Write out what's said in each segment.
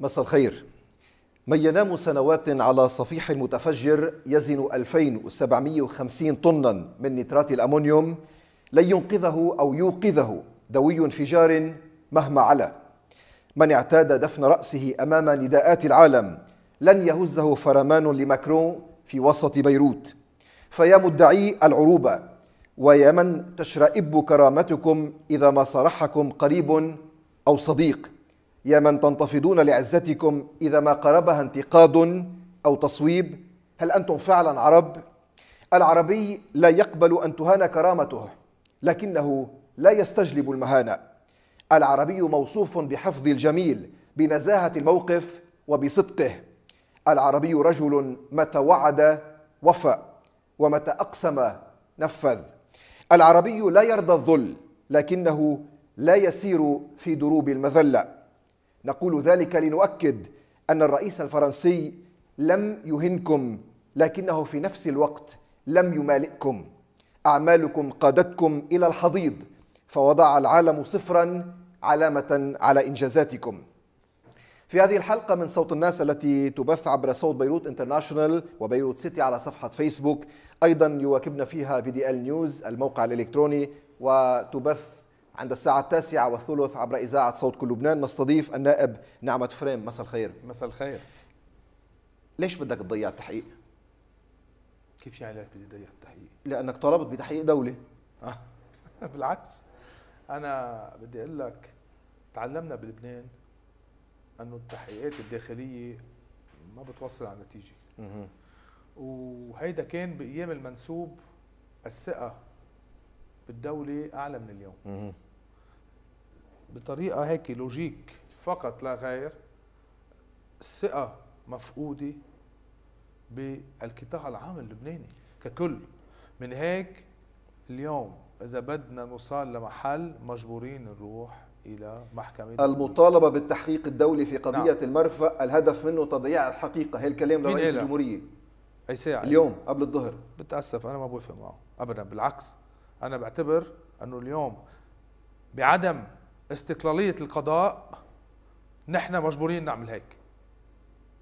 مساء الخير من ينام سنوات على صفيح متفجر يزن 2750 طنا من نترات الأمونيوم لن ينقذه أو يوقظه دوي انفجار مهما علا من اعتاد دفن رأسه أمام نداءات العالم لن يهزه فرمان لماكرون في وسط بيروت فيا مدعي العروبة ويا من تشرئب كرامتكم إذا ما صرحكم قريب أو صديق يا من تنتفضون لعزتكم إذا ما قربها انتقاد أو تصويب هل أنتم فعلا عرب؟ العربي لا يقبل أن تهان كرامته لكنه لا يستجلب المهانة العربي موصوف بحفظ الجميل بنزاهة الموقف وبصدقه العربي رجل متى وعد وفى ومتى أقسم نفذ العربي لا يرضى الذل لكنه لا يسير في دروب المذله نقول ذلك لنؤكد أن الرئيس الفرنسي لم يهنكم لكنه في نفس الوقت لم يمالئكم أعمالكم قادتكم إلى الحضيض فوضع العالم صفرا علامة على إنجازاتكم في هذه الحلقة من صوت الناس التي تبث عبر صوت بيروت انترناشونال وبيروت سيتي على صفحة فيسبوك أيضا يواكبنا فيها بي دي ال نيوز الموقع الإلكتروني وتبث عند الساعة التاسعة والثلث عبر إذاعة صوت كل لبنان نستضيف النائب نعمة فريم مساء الخير مساء الخير ليش بدك تضيع التحقيق؟ كيف يعني ليش بدي تضيع التحقيق؟ لأنك طالبت بتحقيق دولة بالعكس أنا بدي أقول لك تعلمنا بلبنان أنه التحقيقات الداخلية ما بتوصل على نتيجة وهيدا كان بأيام المنسوب الثقة بالدولة أعلى من اليوم بطريقه هيك لوجيك فقط لا غير الثقه مفقوده بالقطاع العام اللبناني ككل من هيك اليوم اذا بدنا نوصل لمحل مجبورين نروح الى محكمه المطالبه بالتحقيق الدولي في نعم. قضيه نعم. المرفأ الهدف منه تضييع الحقيقه هي الكلام رئيس الجمهوريه اي ساعه اليوم قبل الظهر بتاسف انا ما بوافق معه ابدا بالعكس انا بعتبر انه اليوم بعدم استقلالية القضاء نحن مجبورين نعمل هيك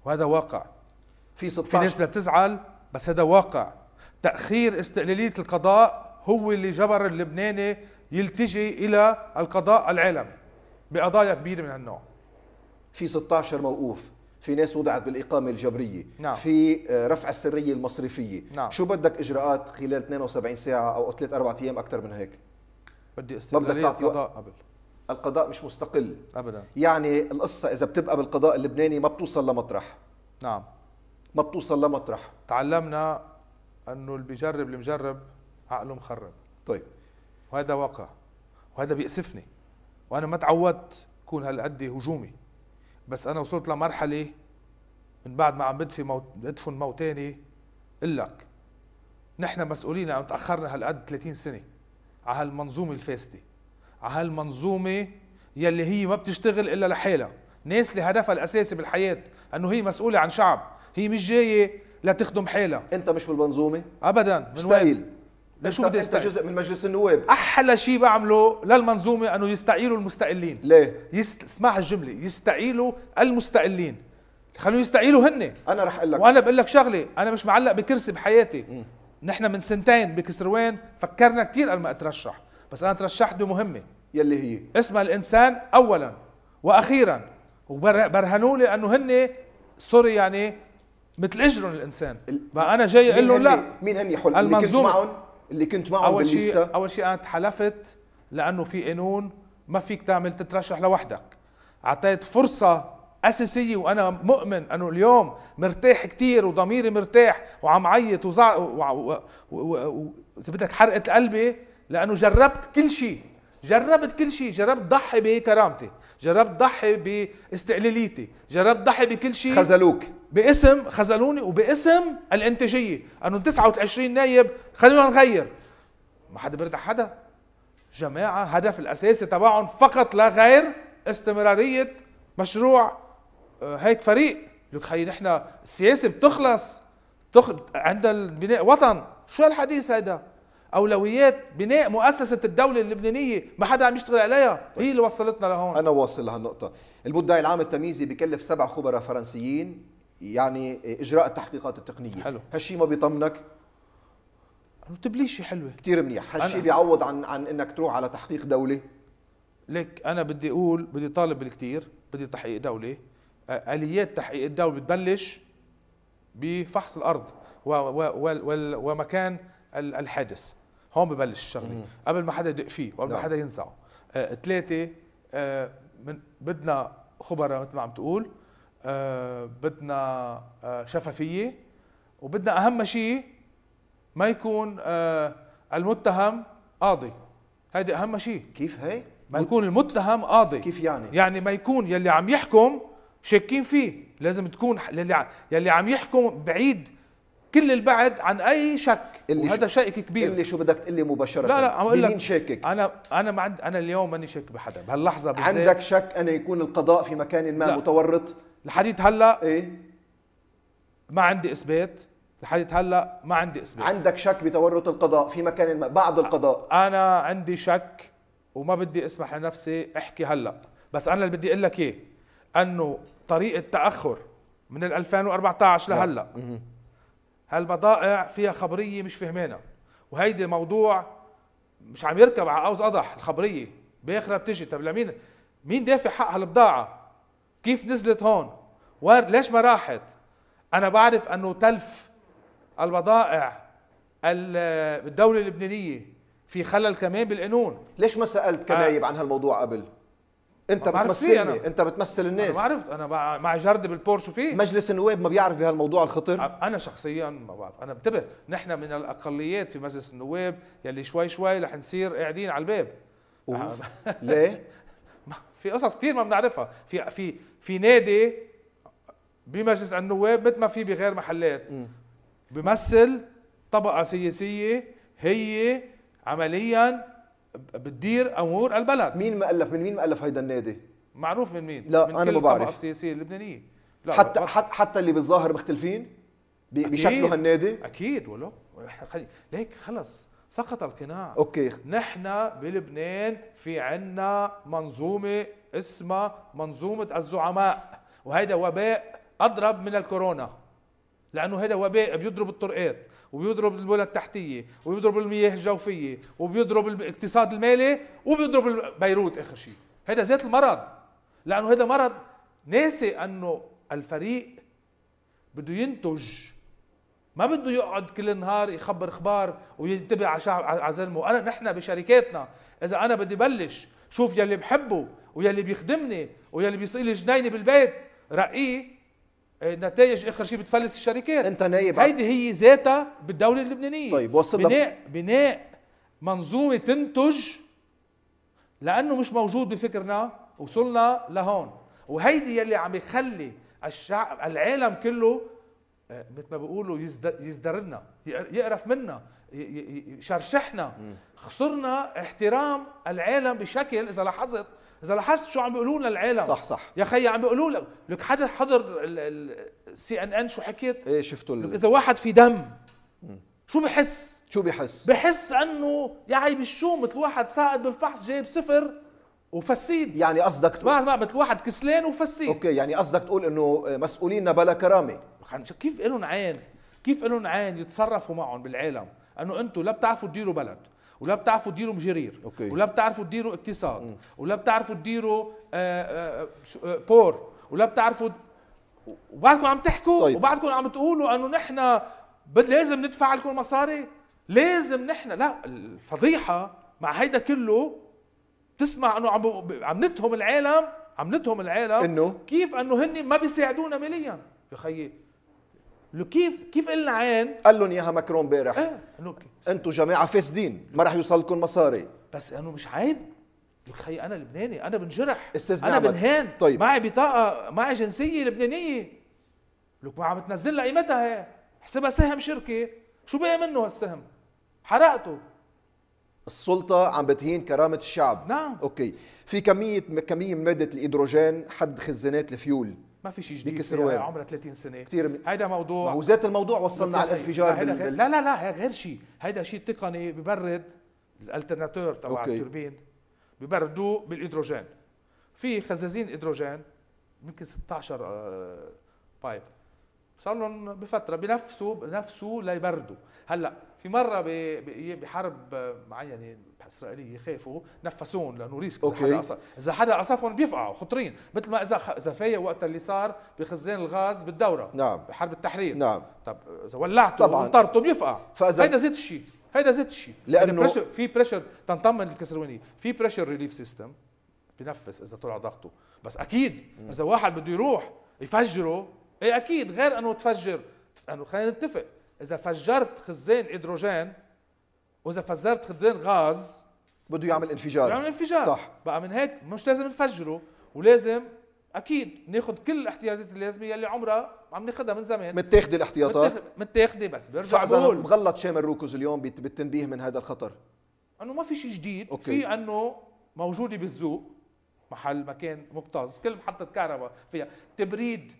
وهذا واقع في 16 في ناس بتزعل بس هذا واقع تأخير استقلالية القضاء هو اللي جبر اللبناني يلتجي إلى القضاء العالمي بقضايا كبيرة من هالنوع في 16 موقوف في ناس وضعت بالإقامة الجبرية نعم. في آه، رفع السرية المصرفية نعم. شو بدك إجراءات خلال 72 ساعة أو 3 4 أيام أكثر من هيك بدي استقلالية القضاء قبل القضاء مش مستقل ابدا يعني القصه اذا بتبقى بالقضاء اللبناني ما بتوصل لمطرح نعم ما بتوصل لمطرح تعلمنا انه اللي بيجرب اللي مجرب عقله مخرب طيب وهذا واقع وهذا بيأسفني وانا ما تعودت كون هالقد هجومي بس انا وصلت لمرحله من بعد ما عم بدفي موت بدفن موتاني قلك نحن مسؤولين عن تاخرنا هالقد 30 سنه على هالمنظومه الفاسده على هالمنظومة يلي هي ما بتشتغل إلا لحالها ناس اللي هدفها الأساسي بالحياة أنه هي مسؤولة عن شعب هي مش جاية لتخدم حالها انت مش بالمنظومه ابدا مستحيل شو بدي انت جزء من مجلس النواب احلى شيء بعمله للمنظومه انه يستعيلوا المستقلين ليه يست... اسمع الجمله يستعيلوا المستقلين خلوا يستعيلوا هن انا رح اقول لك وانا بقول لك شغله انا مش معلق بكرسي بحياتي م. نحن من سنتين بكسروان فكرنا كثير قبل ما اترشح بس انا ترشحت مهمه يلي هي اسمها الانسان اولا واخيرا وبرهنوا لي انه هن سوري يعني مثل اجرهم الانسان ما انا جاي اقول لهم لا مين هن يحل اللي كنت معهم اللي كنت معهم اول شيء اول شيء انا تحلفت لانه في قانون ما فيك تعمل تترشح لوحدك اعطيت فرصه اساسيه وانا مؤمن انه اليوم مرتاح كثير وضميري مرتاح وعم عيط وزع اذا بدك حرقه قلبي لانه جربت كل شيء جربت كل شيء جربت ضحي بكرامتي جربت ضحي باستقلاليتي جربت ضحي بكل شيء خزلوك باسم خزلوني وباسم الانتاجيه انه 29 نايب خلونا نغير ما حدا بيرضى حدا جماعه هدف الاساسي تبعهم فقط لا غير استمراريه مشروع آه، هيك فريق لك خيي نحن السياسه بتخلص عند بناء وطن شو هالحديث هيدا اولويات بناء مؤسسه الدوله اللبنانيه ما حدا عم يشتغل عليها هي اللي وصلتنا لهون انا واصل لهالنقطه المدعي العام التمييزي بكلف سبع خبراء فرنسيين يعني اجراء التحقيقات التقنيه حلو هالشيء ما بيطمنك تبليشي حلوه كثير منيح هالشيء بيعوض عن عن انك تروح على تحقيق دولي لك انا بدي اقول بدي طالب بالكثير بدي تحقيق دولي اليات تحقيق الدوله بتبلش بفحص الارض و و و ومكان الحادث هون ببلش الشغله قبل ما حدا يدق فيه وقبل ما نعم. حدا ينزعه ثلاثه آه،, آه من بدنا خبراء مثل ما عم تقول آه بدنا آه شفافيه وبدنا اهم شيء ما يكون آه المتهم قاضي هيدي اهم شيء كيف هي ما يكون المتهم قاضي كيف يعني يعني ما يكون يلي عم يحكم شاكين فيه لازم تكون يلي يلي عم يحكم بعيد كل البعد عن اي شك اللي وهذا شيء كبير اللي شو بدك تقلي مباشره لا لا أقول لك شاكك انا انا ما عند انا اليوم ماني شاك بحدا بهاللحظه بالذات عندك شك ان يكون القضاء في مكان ما لا. متورط لحديت هلا ايه ما عندي اثبات لحديت هلا ما عندي اثبات عندك شك بتورط القضاء في مكان ما بعد القضاء انا عندي شك وما بدي اسمح لنفسي احكي هلا بس انا اللي بدي اقول لك ايه انه طريقه تاخر من ال 2014 لهلا هالبضائع فيها خبريه مش فهمانه وهيدي موضوع مش عم يركب على قوس قدح الخبريه باخرها بتجي طب لمين مين دافع حق هالبضاعه كيف نزلت هون وين ليش ما راحت انا بعرف انه تلف البضائع الدوله اللبنانيه في خلل كمان بالقانون ليش ما سألت كنايب آه. عن هالموضوع قبل انت بتمثلني أنا. انت بتمثل الناس انا بعرف انا مع جرد بالبورش فيه مجلس النواب ما بيعرف بهالموضوع الخطر انا شخصيا ما بعرف انا انتبه نحن من الاقليات في مجلس النواب يلي شوي شوي رح نصير قاعدين على الباب ليه في قصص كثير ما بنعرفها في في في نادي بمجلس النواب مثل ما في بغير محلات م. بمثل طبقه سياسيه هي عمليا بتدير امور البلد مين مالف من مين مالف هيدا النادي معروف من مين لا من انا ما بعرف السياسيه اللبنانيه لا حتى حتى حتى اللي بالظاهر مختلفين بشكله هالنادي اكيد ولو ليك خلص سقط القناع اوكي نحن بلبنان في عنا منظومه اسمها منظومه الزعماء وهيدا وباء اضرب من الكورونا لانه هذا وباء بيضرب الطرقات وبيضرب البنى التحتيه وبيضرب المياه الجوفيه وبيضرب الاقتصاد المالي وبيضرب بيروت اخر شيء هذا زيت المرض لانه هذا مرض ناسي انه الفريق بده ينتج ما بده يقعد كل النهار يخبر اخبار وينتبه على شعب على زلمه انا نحن بشركاتنا اذا انا بدي بلش شوف يلي بحبه ويلي بيخدمني ويلي بيسقي لي جنينه بالبيت رقيه آه، نتائج اخر شيء بتفلس الشركات انت نايب هيدي هي ذاتها بالدوله اللبنانيه طيب وصل بناء بناء منظومه تنتج لانه مش موجود بفكرنا وصلنا لهون وهيدي يلي عم يخلي الشعب العالم كله آه، مثل ما بيقولوا يزدرنا يقرف منا يشرشحنا خسرنا احترام العالم بشكل اذا لاحظت اذا لاحظت شو عم بيقولوا لنا العالم صح صح يا خي عم بيقولوا لك لك حدا حضر السي ان ان شو حكيت ايه شفته اذا واحد في دم شو بحس شو بحس بحس انه يا عي الشو مثل واحد صاعد بالفحص جايب صفر وفسيد يعني قصدك تقول ما مثل واحد كسلان وفسيد اوكي يعني قصدك تقول انه مسؤوليننا بلا كرامه كيف لهم عين كيف لهم عين يتصرفوا معهم بالعالم انه انتم لا بتعرفوا تديروا بلد ولا بتعرفوا تديروا مجرير أوكي. ولا بتعرفوا تديروا اقتصاد م. ولا بتعرفوا تديروا آه، آه، آه، بور ولا بتعرفوا وبعدكم عم تحكوا طيب. وبعدكم عم تقولوا انه نحن لازم ندفع لكم مصاري لازم نحن لا الفضيحه مع هيدا كله تسمع انه عم عم نتهم العالم عم نتهم العالم انه كيف انه هن ما بيساعدونا ماليا يا خيي لو كيف كيف قلنا عين قال لهم اياها ماكرون امبارح اه انتم جماعه فاسدين ما راح لكم مصاري بس انه مش عيب لك خي انا لبناني انا بنجرح استاذ انا بنهان طيب. معي بطاقه معي جنسيه لبنانيه لك ما عم تنزل لها قيمتها هي حسبها سهم شركه شو بقى منه هالسهم حرقته السلطة عم بتهين كرامة الشعب نعم اوكي في كمية كمية من مادة الهيدروجين حد خزانات الفيول ما في شيء جديد سروال عمرها 30 سنه كثير من... هيدا موضوع هو ذات الموضوع وصلنا على الانفجار بال... غير... لا لا لا غير شيء هيدا شيء تقني ببرد الالترناتور تبع التوربين ببردوه بالهيدروجين في خزازين هيدروجين يمكن 16 آه، بايب صار لهم بفتره بنفسوا بنفسوا ليبردوا هلا في مره إيه، بحرب معينه يعني اسرائيليه خافوا نفسون لانه ريسك اذا حدا عصف اذا حدا عصفهم بيفقعوا خطرين مثل ما اذا اذا فايق وقت اللي صار بخزان الغاز بالدوره نعم بحرب التحرير نعم طب اذا ولعته وانطرته بيفقع فإذا هيدا زيت الشيء هيدا زيت الشيء يعني لانه في بريشر تنطمن الكسروانيه في بريشر ريليف سيستم بنفس اذا طلع ضغطه بس اكيد اذا واحد بده يروح يفجره اي اكيد غير انه تفجر انه خلينا نتفق اذا فجرت خزان هيدروجين واذا فجرت خزان غاز بده يعمل انفجار بده يعمل انفجار صح بقى من هيك مش لازم نفجره ولازم اكيد ناخذ كل الاحتياطات اللازمه يلي عمرها عم ناخذها من زمان متاخده الاحتياطات متاخده بس برجع بقول مغلط شامل روكوز اليوم بالتنبيه من هذا الخطر انه ما في شيء جديد أوكي. في انه موجوده بالذوق محل مكان مكتظ كل محطه كهرباء فيها تبريد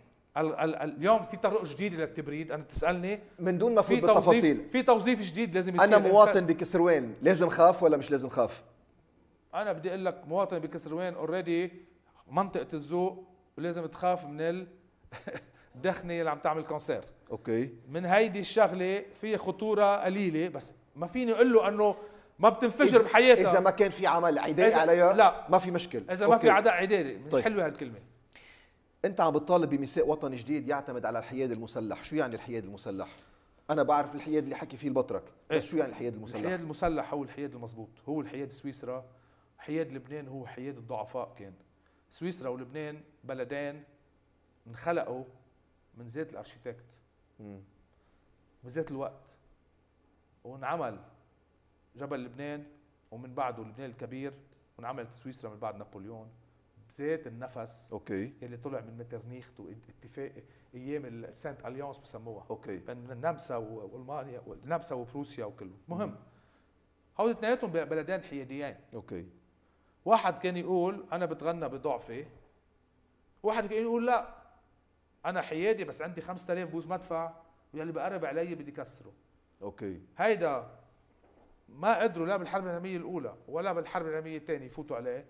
اليوم في طرق جديده للتبريد انا بتسالني من دون ما افوت بالتفاصيل في توظيف جديد لازم يصير انا مواطن بكسروان لازم خاف ولا مش لازم خاف انا بدي اقول لك مواطن بكسروان اوريدي منطقه الذوق ولازم تخاف من الدخنه اللي عم تعمل كونسير اوكي من هيدي الشغله في خطوره قليله بس ما فيني اقول له انه ما بتنفجر بحياتها اذا ما كان في عمل عدائي عليها لا ما في مشكل اذا أوكي. ما في عداء عدائي طيب. حلوه هالكلمه انت عم بتطالب بميساء وطني جديد يعتمد على الحياد المسلح شو يعني الحياد المسلح انا بعرف الحياد اللي حكي فيه البطرك بس إيه؟ شو يعني الحياد المسلح الحياد المسلح هو الحياد المضبوط هو الحياد سويسرا حياد لبنان هو حياد الضعفاء كان سويسرا ولبنان بلدين انخلقوا من ذات الارشيتكت بذات الوقت وانعمل جبل لبنان ومن بعده لبنان الكبير وانعملت سويسرا من بعد نابليون بذات النفس اوكي يلي طلع من مترنيخت واتفاق ايام السانت اليونس بسموها اوكي بين النمسا والمانيا والنمسا وبروسيا وكله مهم هول اثنيناتهم بلدين حياديين اوكي واحد كان يقول انا بتغنى بضعفي واحد كان يقول لا انا حيادي بس عندي 5000 بوز مدفع واللي بقرب علي بدي كسره اوكي هيدا ما قدروا لا بالحرب العالميه الاولى ولا بالحرب العالميه الثانيه يفوتوا عليه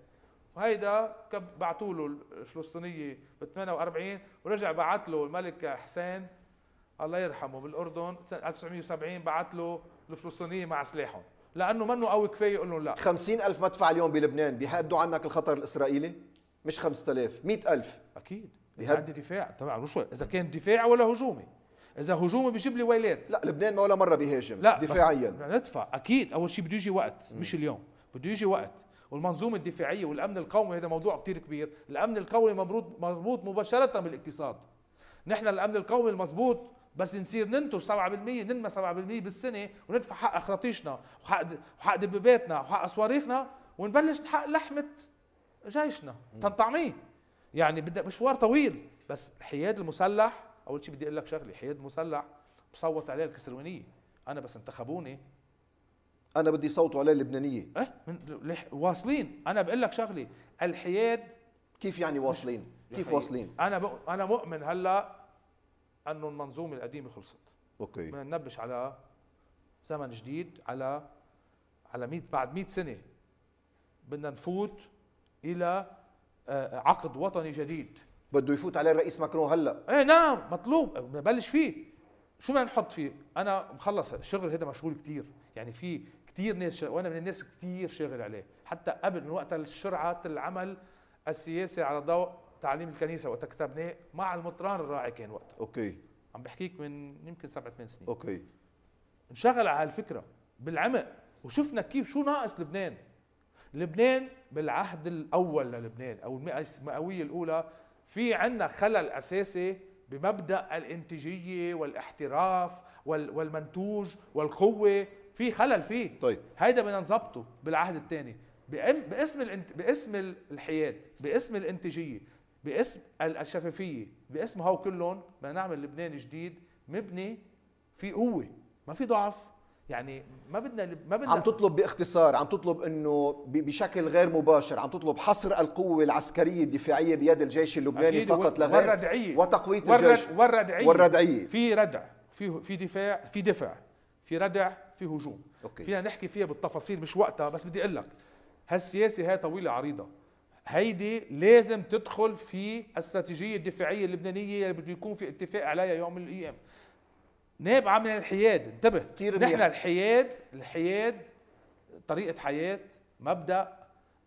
وهيدا بعثوا له الفلسطينيه ب 48 ورجع بعث له الملك حسين الله يرحمه بالاردن سنه 1970 بعث له الفلسطينيه مع سلاحهم لانه منه قوي كفايه يقول لهم لا 50 الف مدفع اليوم بلبنان بيهدوا عنك الخطر الاسرائيلي مش 5000 100000 اكيد اذا عندي دفاع تبع رشوة اذا كان دفاع ولا هجومي اذا هجومي بجيب لي ويلات لا لبنان ما ولا مره بيهاجم لا دفاعيا ندفع اكيد اول شيء بده يجي وقت مش اليوم بده يجي وقت والمنظومه الدفاعيه والامن القومي هذا موضوع كثير كبير الامن القومي مربوط مباشره بالاقتصاد نحن الامن القومي المضبوط بس نصير ننتج 7% ننمى 7% بالسنه وندفع حق أخراطيشنا وحق وحق دباباتنا وحق صواريخنا ونبلش نحقق لحمه جيشنا تنطعميه يعني بدنا مشوار طويل بس حياد المسلح اول شيء بدي اقول لك شغله حياد المسلح بصوت عليه الكسروانيه انا بس انتخبوني انا بدي صوتوا عليه اللبنانيه ايه من واصلين انا بقول لك شغله الحياد كيف يعني واصلين كيف واصلين انا بق... انا مؤمن هلا انه المنظومه القديمه خلصت اوكي بدنا ننبش على زمن جديد على على 100 بعد 100 سنه بدنا نفوت الى آه، عقد وطني جديد بده يفوت عليه الرئيس ماكرون هلا ايه نعم مطلوب بدنا نبلش فيه شو بدنا نحط فيه انا مخلص الشغل هذا مشغول كثير يعني في كثير ناس شغل وانا من الناس كثير شاغل عليه حتى قبل من وقت شرعه العمل السياسي على ضوء تعليم الكنيسه وقت كتبناه مع المطران الراعي كان وقتها اوكي عم بحكيك من يمكن سبع ثمان سنين اوكي انشغل على هالفكره بالعمق وشفنا كيف شو ناقص لبنان لبنان بالعهد الاول للبنان او المئويه الاولى في عندنا خلل اساسي بمبدا الانتاجيه والاحتراف والمنتوج والقوه في خلل فيه طيب هيدا بدنا نظبطه بالعهد الثاني باسم الانت... باسم الحياد باسم الانتاجيه باسم الشفافيه باسم هو كلهم بدنا نعمل لبنان جديد مبني في قوه ما في ضعف يعني ما بدنا ما بدنا عم تطلب باختصار عم تطلب انه بشكل غير مباشر عم تطلب حصر القوه العسكريه الدفاعيه بيد الجيش اللبناني فقط لا غير والردعيه وتقويه الجيش والردعيه والردعيه في ردع في في دفاع في دفع في ردع في هجوم أوكي. فيها نحكي فيها بالتفاصيل مش وقتها بس بدي اقول لك هالسياسه هي طويله عريضه هيدي لازم تدخل في الاستراتيجيه الدفاعيه اللبنانيه اللي بده يكون في اتفاق عليها يوم من الايام نابعه من الحياد انتبه نحن الحياد الحياد طريقه حياه مبدا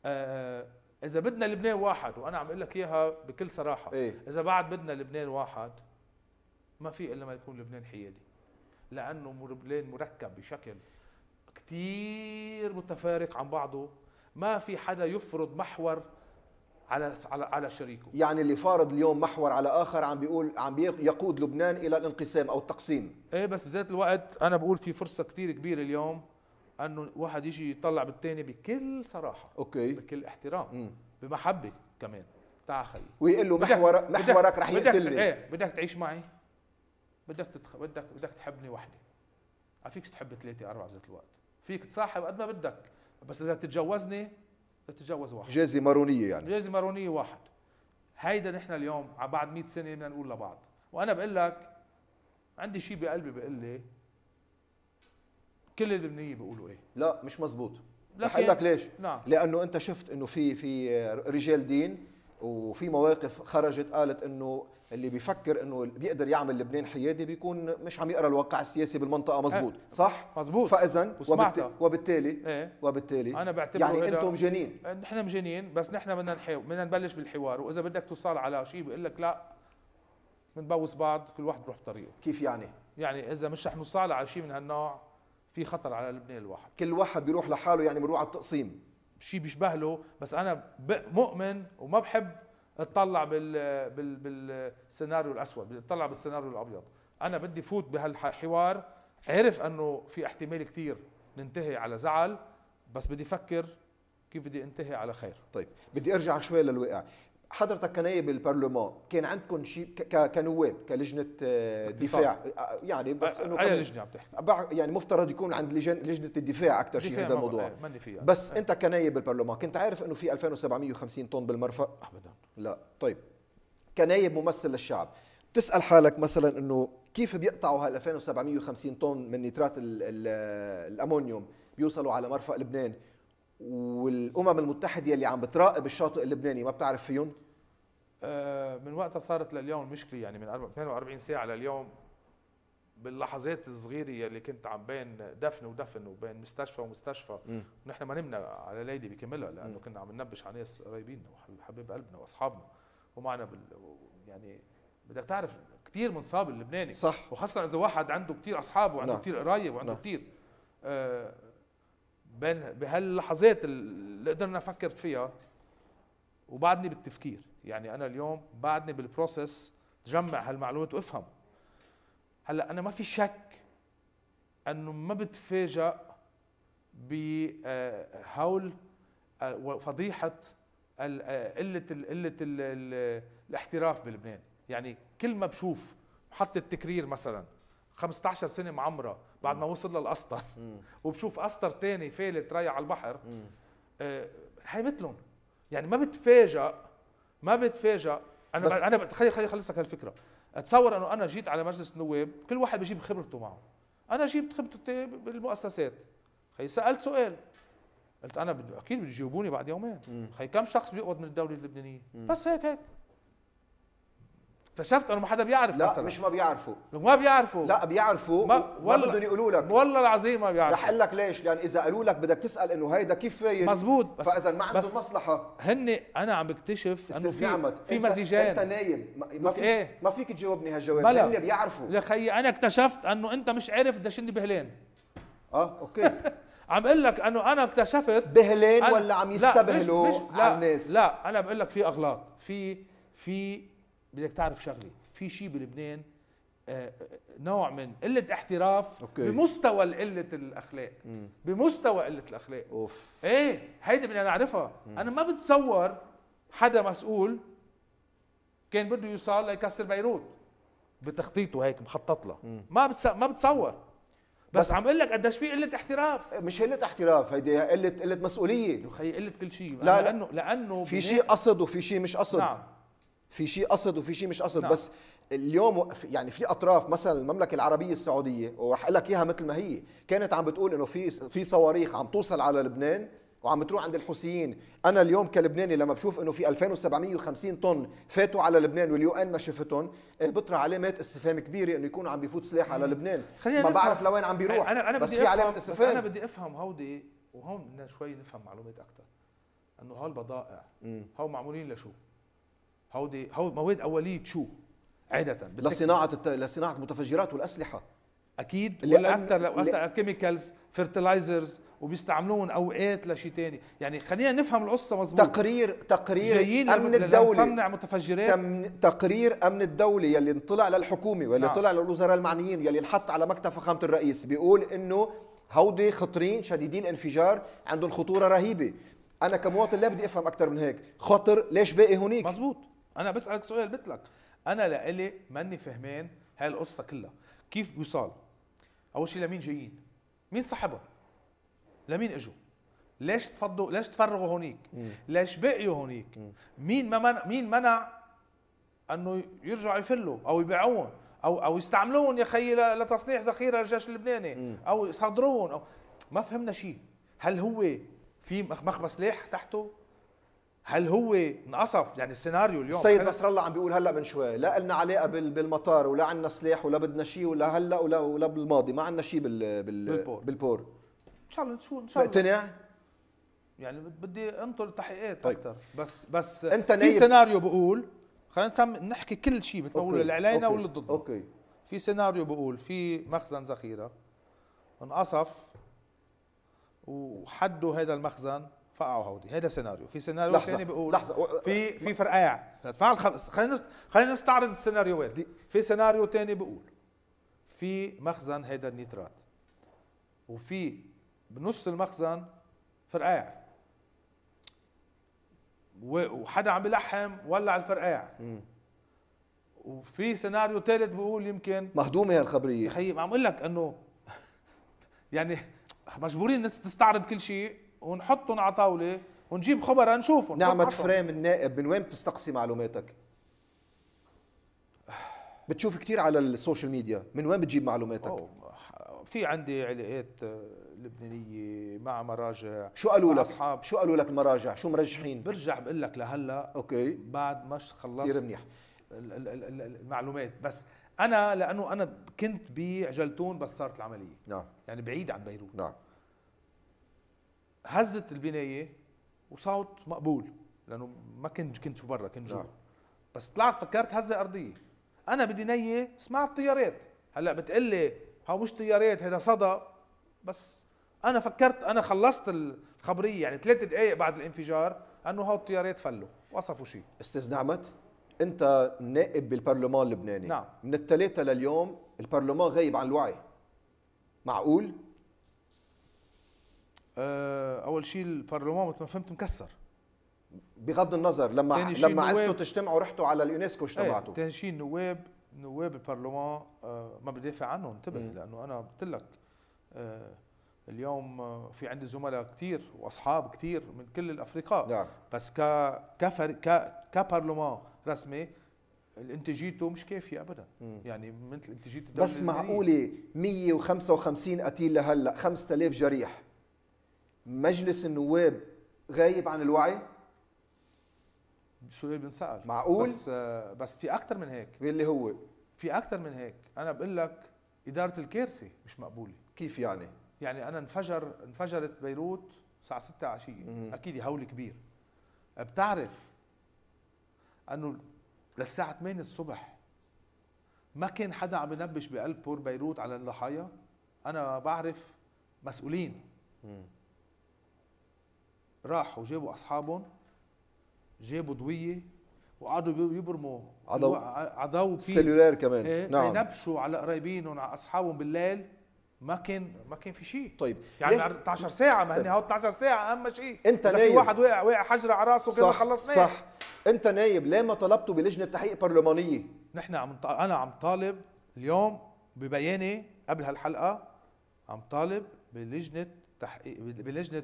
آه اذا بدنا لبنان واحد وانا عم اقول لك اياها بكل صراحه إيه؟ اذا بعد بدنا لبنان واحد ما في الا ما يكون لبنان حيادي لانه لبنان مركب بشكل كثير متفارق عن بعضه ما في حدا يفرض محور على على على شريكه يعني اللي فارض اليوم محور على اخر عم بيقول عم يقود لبنان الى الانقسام او التقسيم ايه بس بذات الوقت انا بقول في فرصه كثير كبيره اليوم انه واحد يجي يطلع بالثاني بكل صراحه اوكي بكل احترام مم. بمحبه كمان تعال خلي ويقول له محور محورك رح يقتلني ايه بدك تعيش معي بدك تتخ... بدك بدك تحبني وحده ما آه، فيك تحب ثلاثه اربعه بذات الوقت فيك تصاحب قد ما بدك بس اذا تتجوزني تتجوز واحد جازي مارونيه يعني جازي مارونيه واحد هيدا نحن اليوم بعد 100 سنه بدنا نقول لبعض وانا بقول لك عندي شيء بقلبي بقول لي كل اللبنانيه بيقولوا ايه لا مش مزبوط رح يعني- لك ليش نعم. لانه انت شفت انه في في رجال دين وفي مواقف خرجت قالت انه اللي بيفكر انه بيقدر يعمل لبنان حيادي بيكون مش عم يقرا الواقع السياسي بالمنطقه إيه، مزبوط صح مزبوط فاذا وبالتالي وبالتالي, ايه؟ وبالتالي انا بعتبر يعني انتم مجانين إيه، نحن مجانين بس نحن بدنا نحاول بدنا نبلش بالحوار واذا بدك توصل على شيء بقول لك لا بنبوس بعض كل واحد بروح بطريقه كيف يعني يعني اذا مش رح نوصل على شيء من هالنوع في خطر على لبنان الواحد كل واحد بيروح لحاله يعني بنروح على التقسيم شيء بيشبه له بس انا مؤمن وما بحب اطلع بال بال بالسيناريو الاسود اطلع بالسيناريو الابيض انا بدي فوت بهالحوار عرف انه في احتمال كثير ننتهي على زعل بس بدي فكر كيف بدي انتهي على خير طيب بدي ارجع شوي للواقع حضرتك كنائب البرلمان كان عندكم شيء كنواب كلجنه آه، دفاع آه، يعني بس انه اي لجنه عم تحكي يعني مفترض يكون عند لجنه الدفاع اكثر شيء هذا الموضوع ماني إيه، فيها بس إيه. انت كنائب البرلمان كنت عارف انه في 2750 طن بالمرفأ ابدا لا طيب كنايب ممثل للشعب تسال حالك مثلا انه كيف بيقطعوا هال 2750 طن من نترات الـ الـ الامونيوم بيوصلوا على مرفق لبنان والامم المتحده اللي عم بتراقب الشاطئ اللبناني ما بتعرف فيهم آه، من وقتها صارت لليوم المشكله يعني من 42 ساعه لليوم باللحظات الصغيره اللي كنت عم بين دفن ودفن وبين مستشفى ومستشفى ونحن ما نمنا على ليلي بكملها لانه كنا عم ننبش على ناس قريبين وحبايب قلبنا واصحابنا ومعنا بال يعني بدك تعرف كثير منصاب اللبناني صح وخاصه اذا واحد عنده كثير اصحاب وعنده نعم. كثير قرايب وعنده نعم. كثير آه، بين بهاللحظات اللي قدرنا فكرت فيها وبعدني بالتفكير يعني انا اليوم بعدني بالبروسس تجمع هالمعلومات وافهم هلا انا ما في شك انه ما بتفاجأ بهول آه، آه، وفضيحه آه، قله قله الاحتراف بلبنان يعني كل ما بشوف محطه تكرير مثلا 15 سنه معمره بعد ما وصل للقسطر وبشوف قسطر تاني فالت رايح على البحر هي مثلهم يعني ما بتفاجأ ما بتفاجأ انا انا خلي خلي خلصك هالفكره اتصور انه انا جيت على مجلس النواب كل واحد بيجيب خبرته معه انا جبت خبرتي بالمؤسسات خي سالت سؤال قلت انا بدي اكيد بيجيبوني بعد يومين خي كم شخص بيقبض من الدوله اللبنانيه بس هيك هيك اكتشفت انه ما حدا بيعرف لا مثلا مش ما بيعرفوا ما بيعرفوا لا بيعرفوا ما ما بدهم يقولوا لك والله العظيم ما بيعرفوا رح اقول لك ليش لان اذا قالوا لك بدك تسال انه هيدا كيف مزبوط بس فاذا ما عندهم مصلحه هن انا عم بكتشف انه في في مزيجين انت نايم ما فيك إيه؟ ما فيك تجاوبني هالجواب هن بيعرفوا يا خيي انا اكتشفت انه انت مش عارف دشني بهلين اه اوكي عم اقول لك انه انا اكتشفت بهلين ولا عم يستبهلوا لا على الناس لا انا بقول لك في اغلاط في في بدك تعرف شغله في شيء بلبنان آه، آه، نوع من قله احتراف أوكي. بمستوى قله الاخلاق مم. بمستوى قله الاخلاق اوف ايه هيدي بدنا نعرفها انا ما بتصور حدا مسؤول كان بده يوصل ليكسر بيروت بتخطيطه هيك مخطط له ما ما بتصور بس, بس عم اقول لك قديش في قله احتراف إيه، مش قله احتراف هيدي قله قله مسؤوليه يا قله كل شيء لا لانه لانه في شيء قصد وفي شيء مش قصد نعم في شيء قصد وفي شيء مش قصد نعم. بس اليوم يعني في اطراف مثلا المملكه العربيه السعوديه وراح اقول لك اياها مثل ما هي كانت عم بتقول انه في في صواريخ عم توصل على لبنان وعم تروح عند الحوثيين انا اليوم كلبناني لما بشوف انه في 2750 طن فاتوا على لبنان واليو ان ما شفتهم إيه، بطرح علامات استفهام كبيره انه يكون عم بيفوت سلاح على لبنان خلينا ما بعرف لوين عم بيروح أنا أنا بس في علامه استفهام انا بدي افهم هودي وهون بدنا شوي نفهم معلومات اكثر انه هالبضائع هو معمولين لشو هودي هو مواد اوليه شو عاده لصناعه الت... لصناعه المتفجرات والاسلحه اكيد ولا اكثر لو اكثر كيميكالز فيرتلايزرز وبيستعملوهم اوقات لشيء ثاني يعني خلينا نفهم القصه مزبوط تقرير تقرير جايين امن الدوله صنع متفجرات تم... تقرير امن الدوله يلي طلع للحكومه واللي نعم. طلع للوزراء المعنيين يلي انحط على مكتب فخامه الرئيس بيقول انه هودي خطرين شديدين الانفجار عندهم خطوره رهيبه انا كمواطن لا بدي افهم اكثر من هيك خطر ليش باقي هونيك مزبوط انا بسالك سؤال مثلك انا لالي ماني فهمان هاي القصه كلها كيف بيوصل اول شيء لمين جايين مين صاحبها لمين اجوا ليش تفضوا ليش تفرغوا هونيك ليش بقيوا هونيك مين ما منع مين منع انه يرجعوا يفلوا او يبيعوهم او او يستعملوهم يا خيي لتصنيع ذخيره للجيش اللبناني او يصدروهم أو ما فهمنا شيء هل هو في مخبى سلاح تحته هل هو انقصف يعني السيناريو اليوم السيد نصر الله عم بيقول هلا من شوي لا لنا علاقه بالمطار ولا عندنا سلاح ولا بدنا شيء ولا هلا ولا ولا بالماضي ما عندنا شيء بال بال بالبور, بالبور. ان شاء الله شو ان شاء الله بقتنع يعني بدي انطر تحقيقات طيب. اكثر بس بس انت في سيناريو بقول خلينا نحكي كل شيء مثل ما بقول اللي علينا واللي ضدنا اوكي في سيناريو بقول في مخزن ذخيره انقصف وحدوا هذا المخزن فقعوا هودي هذا سيناريو في سيناريو ثاني بيقول لحظه في في فرقاع خلص خلينا خلينا نستعرض السيناريوهات دي في سيناريو ثاني بيقول في مخزن هيدا النيترات وفي بنص المخزن فرقاع وحدا عم بلحم ولع الفرقاع وفي سيناريو ثالث بيقول يمكن مهضومه هالخبريه يا خيي عم اقول لك انه يعني مجبورين تستعرض كل شيء ونحطهم على طاوله ونجيب خبراء نشوفهم نعمة فريم النائب من وين بتستقصي معلوماتك؟ بتشوف كثير على السوشيال ميديا من وين بتجيب معلوماتك؟ أوه. في عندي علاقات لبنانيه مع مراجع شو قالوا لك أصحاب. شو قالوا لك المراجع شو مرجحين برجع بقول لك لهلا اوكي بعد ما خلصت كثير منيح المعلومات بس انا لانه انا كنت بعجلتون بس صارت العمليه نعم يعني بعيد عن بيروت نعم هزت البنايه وصوت مقبول لانه ما كنت كنت برا كنت جوا نعم. بس طلعت فكرت هزه ارضيه انا بدي نيه سمعت طيارات هلا بتقلي هاو مش طيارات هذا صدى بس انا فكرت انا خلصت الخبريه يعني ثلاث دقائق بعد الانفجار انه هاو الطيارات فلوا وصفوا شيء استاذ نعمت انت نائب بالبرلمان اللبناني نعم من الثلاثه لليوم البرلمان غايب عن الوعي معقول آه، اول شيء البرلمان مثل ما فهمت مكسر بغض النظر لما لما عزتوا تجتمعوا رحتوا على اليونسكو اجتمعتوا ثاني إيه، شيء النواب نواب البرلمان آه، ما بدافع عنهم انتبه لانه انا قلت لك آه، اليوم في عندي زملاء كثير واصحاب كثير من كل الافرقاء نعم. بس ك كفر ك كبرلمان رسمي انتاجيته مش كافيه ابدا مم. يعني مثل انتاجيه بس معقوله 155 قتيل لهلا 5000 جريح مجلس النواب غايب عن الوعي سؤال بنسال معقول بس آه، بس في أكثر من هيك إيه اللي هو في أكثر من هيك انا بقول لك اداره الكارثه مش مقبوله كيف يعني يعني انا انفجر انفجرت بيروت الساعه 6 عشيه اكيد هول كبير بتعرف انه للساعه 8 الصبح ما كان حدا عم ينبش بقلب بور بيروت على الضحايا انا بعرف مسؤولين راحوا جابوا اصحابهم جابوا ضويه وقعدوا يبرموا عضو عضو السلولار كمان إيه، نعم ينبشوا على قرايبينهم على اصحابهم بالليل ما كان ما كان في شيء طيب يعني 12 ساعه ما هن هو 12 ساعه اهم شيء انت إذا نايم في واحد وقع وقع حجره على راسه كده خلصناه صح انت نايب ليه ما طلبته بلجنه تحقيق برلمانيه نحن عم انا عم طالب اليوم ببياني قبل هالحلقه عم طالب بلجنه تحقيق بلجنه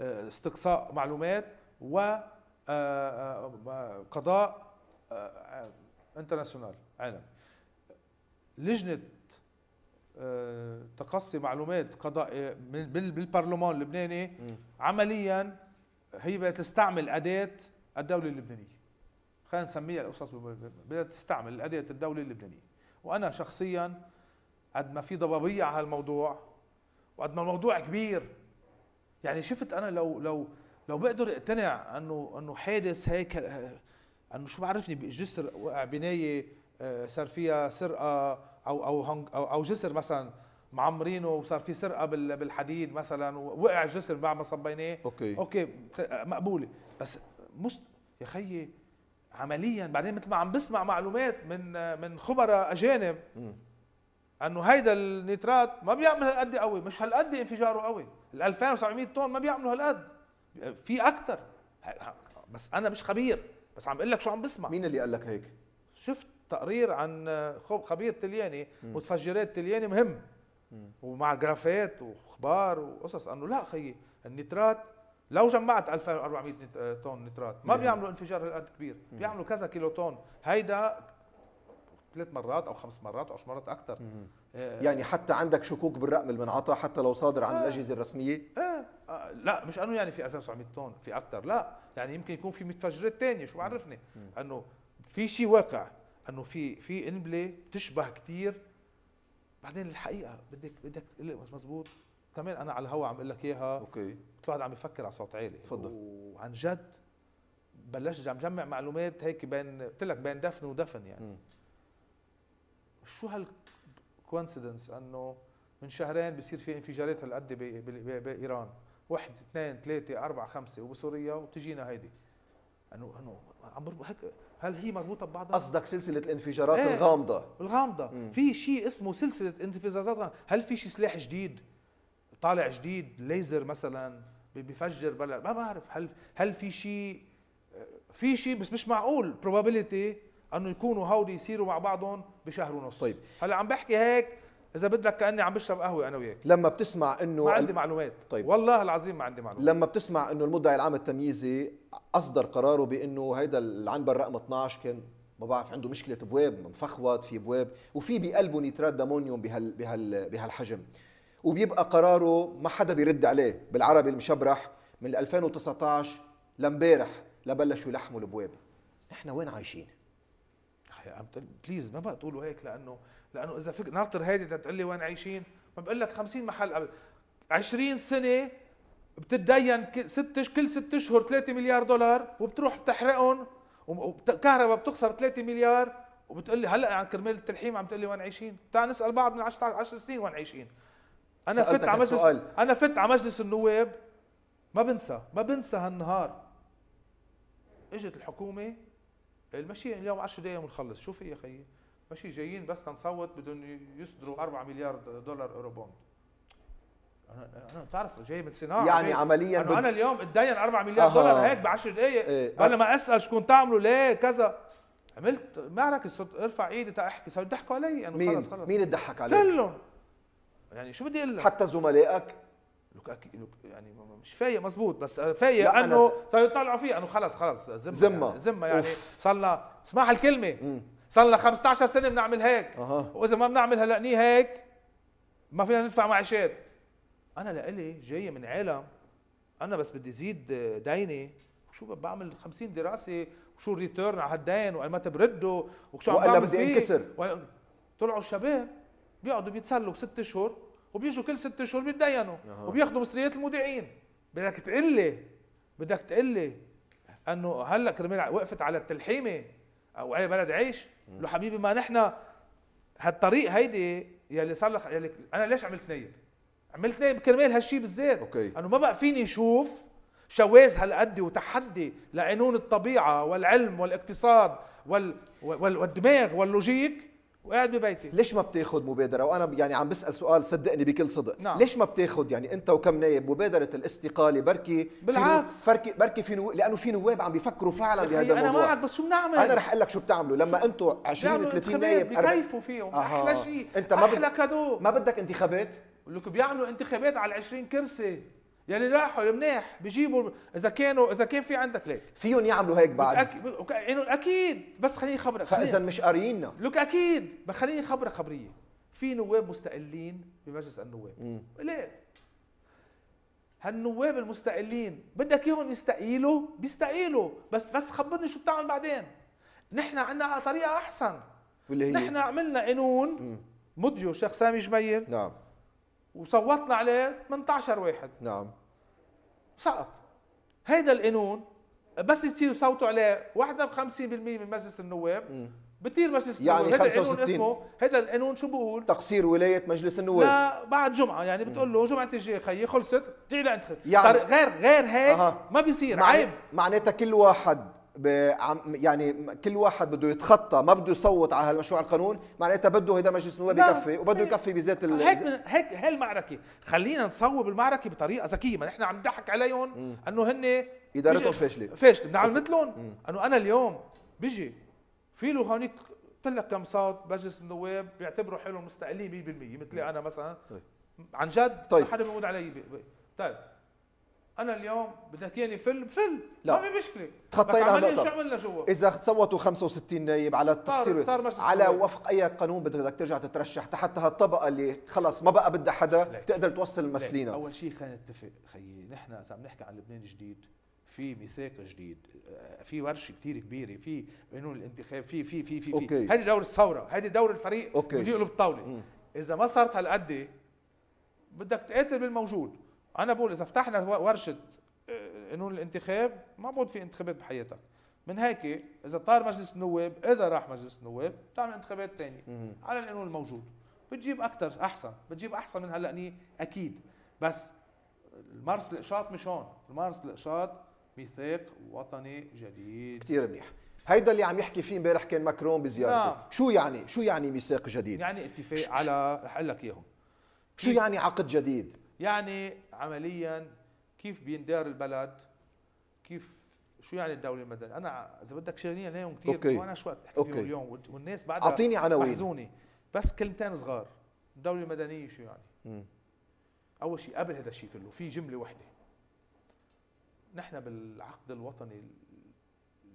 استقصاء معلومات و آه، آه، قضاء انترناسيونال آه، عالمي لجنه تقصي معلومات قضاء بالبرلمان اللبناني عمليا هي بدها تستعمل اداه الدوله اللبنانيه خلينا نسميها القصص بدها تستعمل اداه الدوله اللبنانيه وانا شخصيا قد ما في ضبابيه على هالموضوع وقد ما الموضوع كبير يعني شفت انا لو لو لو بقدر اقتنع انه انه حادث هيك انه شو بعرفني بجسر وقع بنايه آه، صار فيها سرقه او او او, أو جسر مثلا معمرينه وصار في سرقه بالحديد مثلا ووقع جسر بعد ما صبيناه اوكي اوكي مقبوله بس مش يا خيي عمليا بعدين مثل ما عم بسمع معلومات من من خبراء اجانب م. انه هيدا النيترات ما بيعمل هالقد قوي مش هالقد انفجاره قوي ال 2700 طن ما بيعملوا هالقد في اكثر بس انا مش خبير بس عم بقول لك شو عم بسمع مين اللي قال لك هيك شفت تقرير عن خبير تلياني متفجرات تلياني مهم ومع جرافات واخبار وقصص انه لا خيي النيترات لو جمعت 2400 طن نترات ما بيعملوا انفجار هالقد كبير بيعملوا كذا كيلو طن هيدا ثلاث مرات او خمس مرات او عشر مرات اكثر آه، يعني حتى عندك شكوك بالرقم اللي انعطى حتى لو صادر عن آه الاجهزه الرسميه؟ ايه آه لا مش انه يعني في 2700 طن في اكثر لا يعني يمكن يكون في متفجرات ثانيه شو بعرفني انه في شيء واقع انه في في انبله بتشبه كثير بعدين الحقيقه بدك بدك بس مزبوط كمان انا على الهواء عم اقول لك اياها اوكي واحد عم يفكر على صوت عالي تفضل وعن جد بلشت عم جمع معلومات هيك بين قلت لك بين دفن ودفن يعني م. شو هالكوينسيدنس انه من شهرين بصير في انفجارات هالقد بايران واحد اثنين ثلاثة أربعة خمسة وبسوريا وبتجينا هيدي انه انه عم هيك هل هي مربوطه ببعضها؟ قصدك سلسله الانفجارات ايه الغامضه الغامضه مم. في شيء اسمه سلسله انفجارات هل في شيء سلاح جديد طالع جديد ليزر مثلا بفجر بلا ما بعرف هل هل في شيء في شيء بس مش معقول probability انه يكونوا هودي يصيروا مع بعضهم بشهر ونص طيب هلا عم بحكي هيك اذا بدك كاني عم بشرب قهوه انا وياك لما بتسمع انه ما عندي معلومات طيب والله العظيم ما عندي معلومات لما بتسمع انه المدعي العام التمييزي اصدر قراره بانه هيدا العنبر رقم 12 كان ما بعرف عنده مشكله بواب مفخوت في بواب وفي بقلبه نيترات دامونيوم بهال بهال بهالحجم وبيبقى قراره ما حدا بيرد عليه بالعربي المشبرح من 2019 لامبارح لبلشوا يلحموا البواب نحن وين عايشين عم بليز ما بقى تقولوا هيك لانه لانه اذا فك ناطر هيدي تقول لي وين عايشين ما بقول لك 50 محل قبل 20 سنه بتتدين ست كل ست اشهر 3 مليار دولار وبتروح بتحرقهم وكهرباء بتخسر 3 مليار وبتقول لي هلا عن كرمال التلحيم عم تقول لي وين عايشين تعال نسال بعض من 10 10 سنين وين عايشين انا فت على مجلس انا فت على مجلس النواب ما بنسى ما بنسى هالنهار اجت الحكومه المشي اليوم 10 دقائق ونخلص شو في يا خيي ماشي جايين بس تنصوت بدهم يصدروا 4 مليار دولار اورو انا انا بتعرف جاي من صناعه يعني هيك. عمليا أنا, بد... انا اليوم اتدين 4 مليار أها. دولار هيك ب 10 دقائق بدل ما اسال شكون تعملوا ليه كذا عملت معركه صوت ارفع ايدي تا احكي صاروا يضحكوا علي انه خلص خلص مين اتضحك عليك؟ كلهم يعني شو بدي اقول لك؟ حتى زملائك لوكاكي يعني مش فايق مظبوط بس فايق انه صاروا يطلعوا فيه انه خلص خلص زمه يعني، زمه يعني ذمه يعني صار لنا اسمح الكلمه صار لنا 15 سنه بنعمل هيك أه. واذا ما بنعمل هلا ني هيك ما فينا ندفع معاشات انا لإلي جاي من عالم انا بس بدي زيد ديني شو بعمل 50 دراسه وشو الريتيرن على هالدين ومتى برده وشو عم بعمل بدي انكسر طلعوا الشباب بيقعدوا بيتسلوا بست اشهر وبيجوا كل ست شهور بيتدينوا وبياخذوا مصريات المودعين بدك تقلي بدك تقلي انه هلا كرمال وقفت على التلحيمه او اي بلد عيش لو حبيبي ما نحن هالطريق هيدي يلي صار لك يلي انا ليش عملت نايب؟ عملت نايب كرمال هالشيء بالذات اوكي انه ما بقى فيني اشوف شواذ هالقد وتحدي لقانون الطبيعه والعلم والاقتصاد وال... والدماغ واللوجيك وقاعد ببيتي ليش ما بتاخذ مبادره وانا يعني عم بسال سؤال صدقني بكل صدق نعم. ليش ما بتاخذ يعني انت وكم نايب مبادره الاستقاله بركي بالعكس بركي بركي في نو... لانه في نواب عم بيفكروا فعلا بهذا الموضوع انا معك بس شو بنعمل انا رح اقول لك شو بتعملوا لما انتم 20 30 نايب بكيفوا فيهم أه. احلى شيء انت ما احلى كادو ما بدك انتخابات لك بيعملوا انتخابات على 20 كرسي يلي يعني راحوا المناح بيجيبوا اذا كانوا اذا كان في عندك ليك فيهم يعملوا هيك بعد اكيد بس خليني خبرك فاذا مش قارييننا لك اكيد بس خليني خبرك خبريه في نواب مستقلين بمجلس النواب ليه هالنواب المستقلين بدك اياهم يستقيلوا بيستقيلوا بس بس خبرني شو بتعمل بعدين نحن عندنا طريقه احسن واللي هي نحن عملنا قانون مضيو شيخ سامي جميل نعم وصوتنا عليه 18 واحد نعم سقط هيدا القانون بس يصير صوتوا عليه 51% من مجلس النواب بتير مجلس النواب يعني 65 اسمه هذا القانون شو بقول؟ تقصير ولايه مجلس النواب لا بعد جمعه يعني بتقول له جمعه الجاي خيي خلصت تعي لعند يعني غير غير هيك أه. ما بيصير معني عيب معناتها كل واحد يعني كل واحد بده يتخطى ما بده يصوت على هالمشروع القانون معناتها بده هيدا مجلس النواب يكفي وبده يكفي بذات ال... هيك من هيك هالمعركه خلينا نصوب المعركه بطريقه ذكيه ما نحن عم نضحك عليهم انه هن ادارتهم فاشله فاشله بنعمل مثلهم انه انا اليوم بيجي في له هونيك قلت لك كم صوت مجلس النواب بيعتبروا حالهم مستقلين 100% مثلي انا مثلا طيب. عن جد طيب حدا بيقول علي بي. طيب انا اليوم بدك اياني فل بفل لا. ما في مشكله تخطينا هالنقطه شو عملنا جوا اذا صوتوا 65 نايب على التقصير طار طار على وفق اي قانون بدك ترجع تترشح حتى هالطبقه اللي خلص ما بقى بدها حدا بتقدر تقدر توصل المسلينا اول شيء خلينا نتفق خيي نحن اذا عم نحكي عن لبنان جديد في ميثاق جديد آه، في ورشه كثير كبيره في قانون الانتخاب في في في في في هذه دور الثوره هذه دور الفريق بده يقلب الطاوله اذا ما صارت هالقد بدك تقاتل بالموجود انا بقول اذا فتحنا ورشه قانون آه، الانتخاب ما بقول في انتخابات بحياتك من هيك اذا طار مجلس النواب اذا راح مجلس النواب بتعمل انتخابات ثانيه على القانون الموجود بتجيب اكثر احسن بتجيب احسن من هلا اكيد بس المارس الاشاط مش هون المارس الاشاط ميثاق وطني جديد كثير منيح هيدا اللي عم يحكي فيه امبارح كان ماكرون بزيارته نعم. شو يعني شو يعني ميثاق جديد يعني اتفاق على رح اقول لك اياهم شو يعني عقد جديد يعني عمليا كيف بيندار البلد كيف شو يعني الدوله المدنيه انا اذا بدك شغلين عليهم كثير أوكي. وانا شو احكي فيهم اليوم والناس بعدها اعطيني عناوين محزوني بس كلمتين صغار الدوله المدنيه شو يعني م. اول شيء قبل هذا الشيء كله في جمله وحده نحن بالعقد الوطني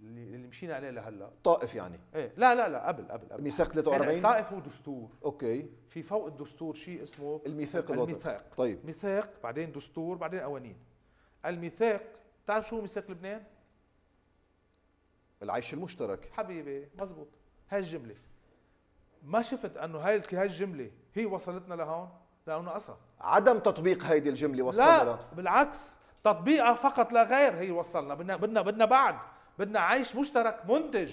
اللي مشينا عليه لهلا طائف يعني ايه لا لا لا قبل قبل قبل ميثاق 43 إيه، طائف هو دستور اوكي في فوق الدستور شيء اسمه الميثاق الوطني الميثاق طيب ميثاق بعدين دستور بعدين قوانين الميثاق بتعرف شو ميثاق لبنان؟ العيش المشترك حبيبي مزبوط هاي الجملة ما شفت انه هاي هاي الجملة هي وصلتنا لهون لانه قصى عدم تطبيق هيدي الجملة وصلنا لا بالعكس تطبيقها فقط لا غير هي وصلنا بدنا بدنا بدنا بعد بدنا عيش مشترك منتج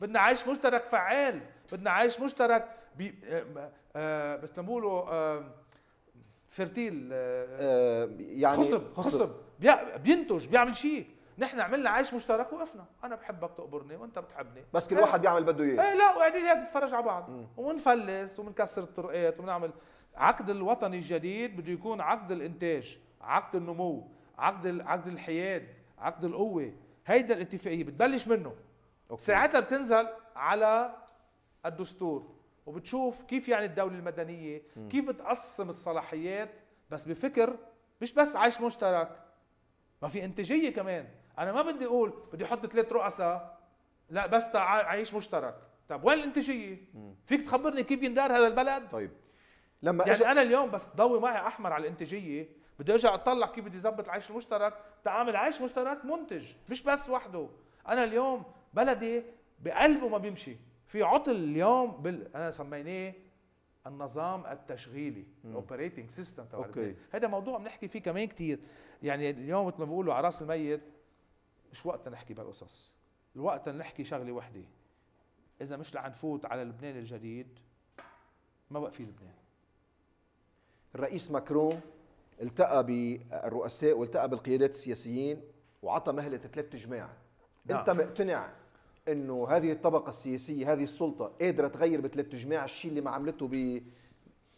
بدنا عيش مشترك فعال بدنا عيش مشترك بي... آه, آه،, آه، بس نقوله آه فرتيل آه،, آه يعني خصب خصب بينتج بيعمل شيء نحن عملنا عيش مشترك وقفنا انا بحبك تقبرني وانت بتحبني بس كل واحد بيعمل بده اياه ايه لا وقاعدين هيك بنتفرج على بعض ومنفلس وبنكسر الطرقات وبنعمل عقد الوطني الجديد بده يكون عقد الانتاج عقد النمو عقد عقد الحياد عقد القوه هيدا الاتفاقيه بتبلش منه أوكي. ساعتها بتنزل على الدستور وبتشوف كيف يعني الدوله المدنيه م. كيف بتقسم الصلاحيات بس بفكر مش بس عيش مشترك ما في انتاجيه كمان انا ما بدي اقول بدي احط ثلاث رؤساء لا بس عيش مشترك طب وين الانتاجيه فيك تخبرني كيف يندار هذا البلد طيب لما يعني أجل... انا اليوم بس ضوي معي احمر على الانتاجيه بدي ارجع اطلع كيف بدي اظبط العيش المشترك تعامل عيش مشترك منتج مش بس وحده انا اليوم بلدي بقلبه ما بيمشي في عطل اليوم بال... انا سميناه النظام التشغيلي الاوبريتنج سيستم تبع اوكي هذا موضوع بنحكي فيه كمان كثير يعني اليوم مثل ما بيقولوا على راس الميت مش وقت نحكي بهالقصص الوقت نحكي شغله وحده اذا مش رح نفوت على لبنان الجديد ما بقى في لبنان الرئيس ماكرون التقى بالرؤساء والتقى بالقيادات السياسيين وعطى مهله ثلاث جماع نعم. انت مقتنع انه هذه الطبقه السياسيه هذه السلطه قادره تغير بثلاث جماع الشيء اللي ما عملته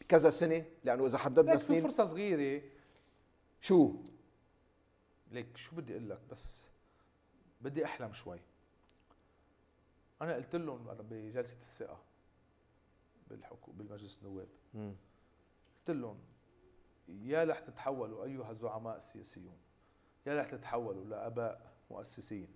بكذا سنه لانه اذا حددنا سنين فرصه صغيره شو ليك شو بدي اقول لك بس بدي احلم شوي انا قلت لهم بجلسه الثقه بالحكومة بالمجلس النواب قلت لهم يا لح تتحولوا أيها الزعماء السياسيون يا لح تتحولوا لأباء مؤسسين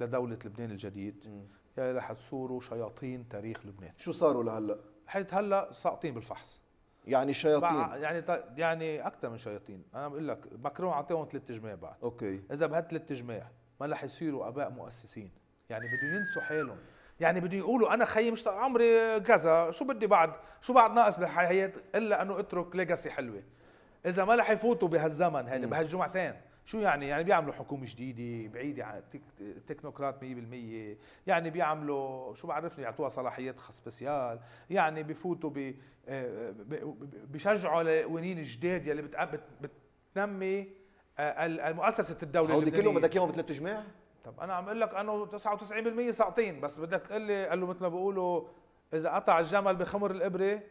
لدولة لبنان الجديد م. يا لح تصوروا شياطين تاريخ لبنان شو صاروا لهلا؟ حيث هلا ساقطين بالفحص يعني شياطين يعني يعني اكثر من شياطين انا بقول لك ماكرون اعطيهم ثلاث جماع بعد اوكي اذا بهالثلاث جماع ما رح يصيروا اباء مؤسسين يعني بدهم ينسوا حالهم يعني بده يقولوا انا خيي مش عمري كذا شو بدي بعد شو بعد ناقص بالحياه الا انه اترك ليجاسي حلوه اذا ما رح يفوتوا بهالزمن هيدا بهالجمعتين شو يعني يعني بيعملوا حكومه جديده بعيده عن يعني، تكنوقراط 100% يعني بيعملوا شو بعرفني يعطوها صلاحيات سبيسيال يعني بفوتوا ب آه، بشجعوا لقوانين جداد يلي بتنمي آه، مؤسسه الدوله هودي كلهم بدك اياهم بثلاث جماع؟ طب انا عم اقول لك انه 99% ساقطين بس بدك تقول لي قال له مثل ما بيقولوا اذا قطع الجمل بخمر الابره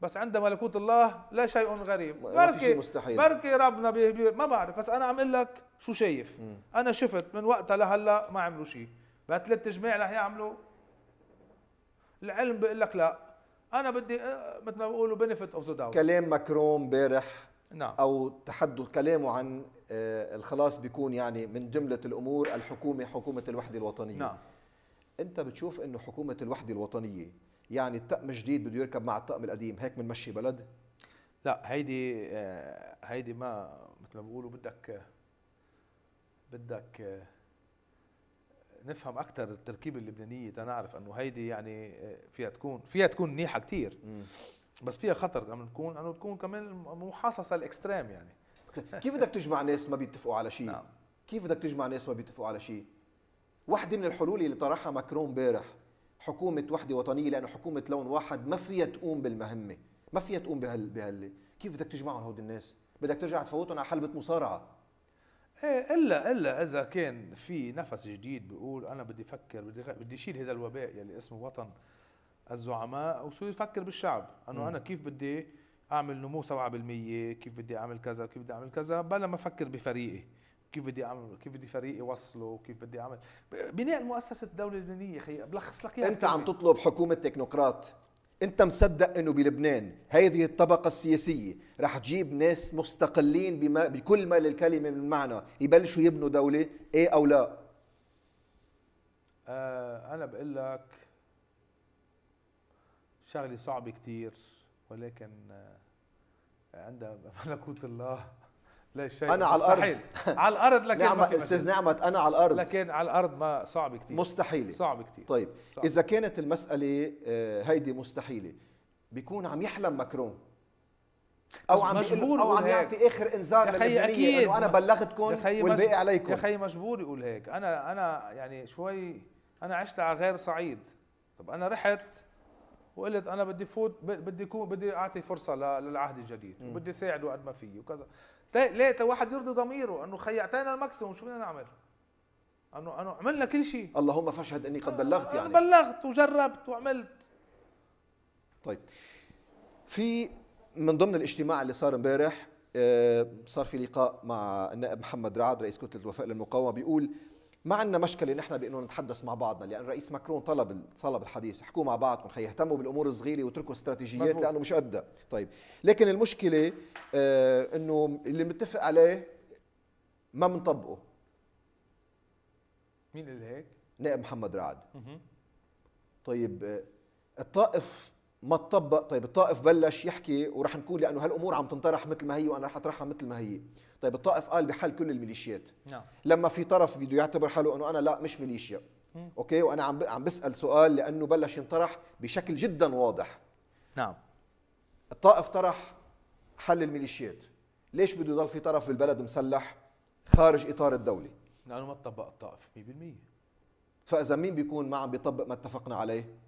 بس عند ملكوت الله لا شيء غريب ما في شيء مستحيل بركي ربنا بي بي ما بعرف بس انا عم اقول لك شو شايف مم. انا شفت من وقتها لهلا ما عملوا شيء بثلاث جماع رح يعملوا العلم بقول لك لا انا بدي آه، مثل ما بيقولوا بنفيت اوف ذا داوت كلام ماكرون امبارح نعم او تحدث كلامه عن آه، الخلاص بيكون يعني من جمله الامور الحكومه حكومه الوحده الوطنيه نعم انت بتشوف انه حكومه الوحده الوطنيه يعني الطقم الجديد بده يركب مع الطقم القديم هيك بنمشي بلد لا هيدي آه، هيدي ما مثل ما بيقولوا بدك بدك آه، نفهم اكثر التركيبه اللبنانيه تنعرف انه هيدي يعني آه، فيها تكون فيها تكون منيحه كثير بس فيها خطر لما تكون انه تكون كمان محاصصه الاكستريم يعني كيف بدك تجمع ناس ما بيتفقوا على شيء؟ نعم. كيف بدك تجمع ناس ما بيتفقوا على شيء؟ واحدة من الحلول اللي طرحها ماكرون امبارح حكومه وحده وطنيه لانه حكومه لون واحد ما فيها تقوم بالمهمه ما فيها تقوم بهال بهال كيف بدك تجمعهم هود الناس بدك ترجع تفوتهم على حلبة مصارعة ايه الا الا اذا كان في نفس جديد بيقول انا بدي افكر بدي غ... بدي شيل هذا الوباء يلي اسمه وطن الزعماء وصير يفكر بالشعب انه انا كيف بدي اعمل نمو 7% كيف بدي اعمل كذا كيف بدي اعمل كذا بلا ما افكر بفريقي كيف بدي اعمل كيف بدي فريقي يوصله كيف بدي اعمل بناء مؤسسه الدوله اللبنانيه خي بلخص لك اياها انت عم تطلب حكومه تكنوقراط انت مصدق انه بلبنان هذه الطبقه السياسيه رح تجيب ناس مستقلين بما بكل ما للكلمه من معنى يبلشوا يبنوا دوله ايه او لا آه انا بقول لك شغله صعبه كثير ولكن آه، عندها ملكوت الله لا شيء انا على الارض على الارض لكن نعمة استاذ نعمت انا على الارض لكن على الارض ما صعب كثير مستحيله صعب كثير طيب صعب. اذا كانت المساله آه، هيدي مستحيله بيكون عم يحلم ماكرون او عم بيقول او عم يعطي اخر انذار للبنانيه انه انا بلغتكم والباقي عليكم يا خي مجبور يقول هيك انا انا يعني شوي انا عشت على غير صعيد طب انا رحت وقلت انا بدي فوت بدي كون بدي اعطي فرصه للعهد الجديد وبدي ساعده قد ما فيه وكذا تا واحد يرضي ضميره انه خيعتنا الماكسيموم شو بدنا نعمل؟ انه انه عملنا كل شيء اللهم فاشهد اني قد بلغت يعني بلغت وجربت وعملت طيب في من ضمن الاجتماع اللي صار امبارح آه، صار في لقاء مع النائب محمد رعد رئيس كتله الوفاء للمقاومه بيقول ما عندنا مشكله نحن بانه نتحدث مع بعضنا لان الرئيس ماكرون طلب طلب الحديث احكوا مع بعضكم خي اهتموا بالامور الصغيره واتركوا استراتيجيات لانه مش قدها طيب لكن المشكله آه انه اللي متفق عليه ما بنطبقه مين اللي هيك نائب محمد رعد طيب آه، الطائف ما تطبق طيب الطائف بلش يحكي ورح نقول لانه هالامور عم تنطرح مثل ما هي وانا رح اطرحها مثل ما هي طيب الطائف قال بحل كل الميليشيات نعم. لما في طرف بده يعتبر حاله انه انا لا مش ميليشيا مم. اوكي وانا عم عم بسال سؤال لانه بلش ينطرح بشكل جدا واضح نعم الطائف طرح حل الميليشيات ليش بده يضل في طرف بالبلد مسلح خارج اطار الدوله لانه ما تطبق الطائف 100% فاذا مين بيكون ما عم بيطبق ما اتفقنا عليه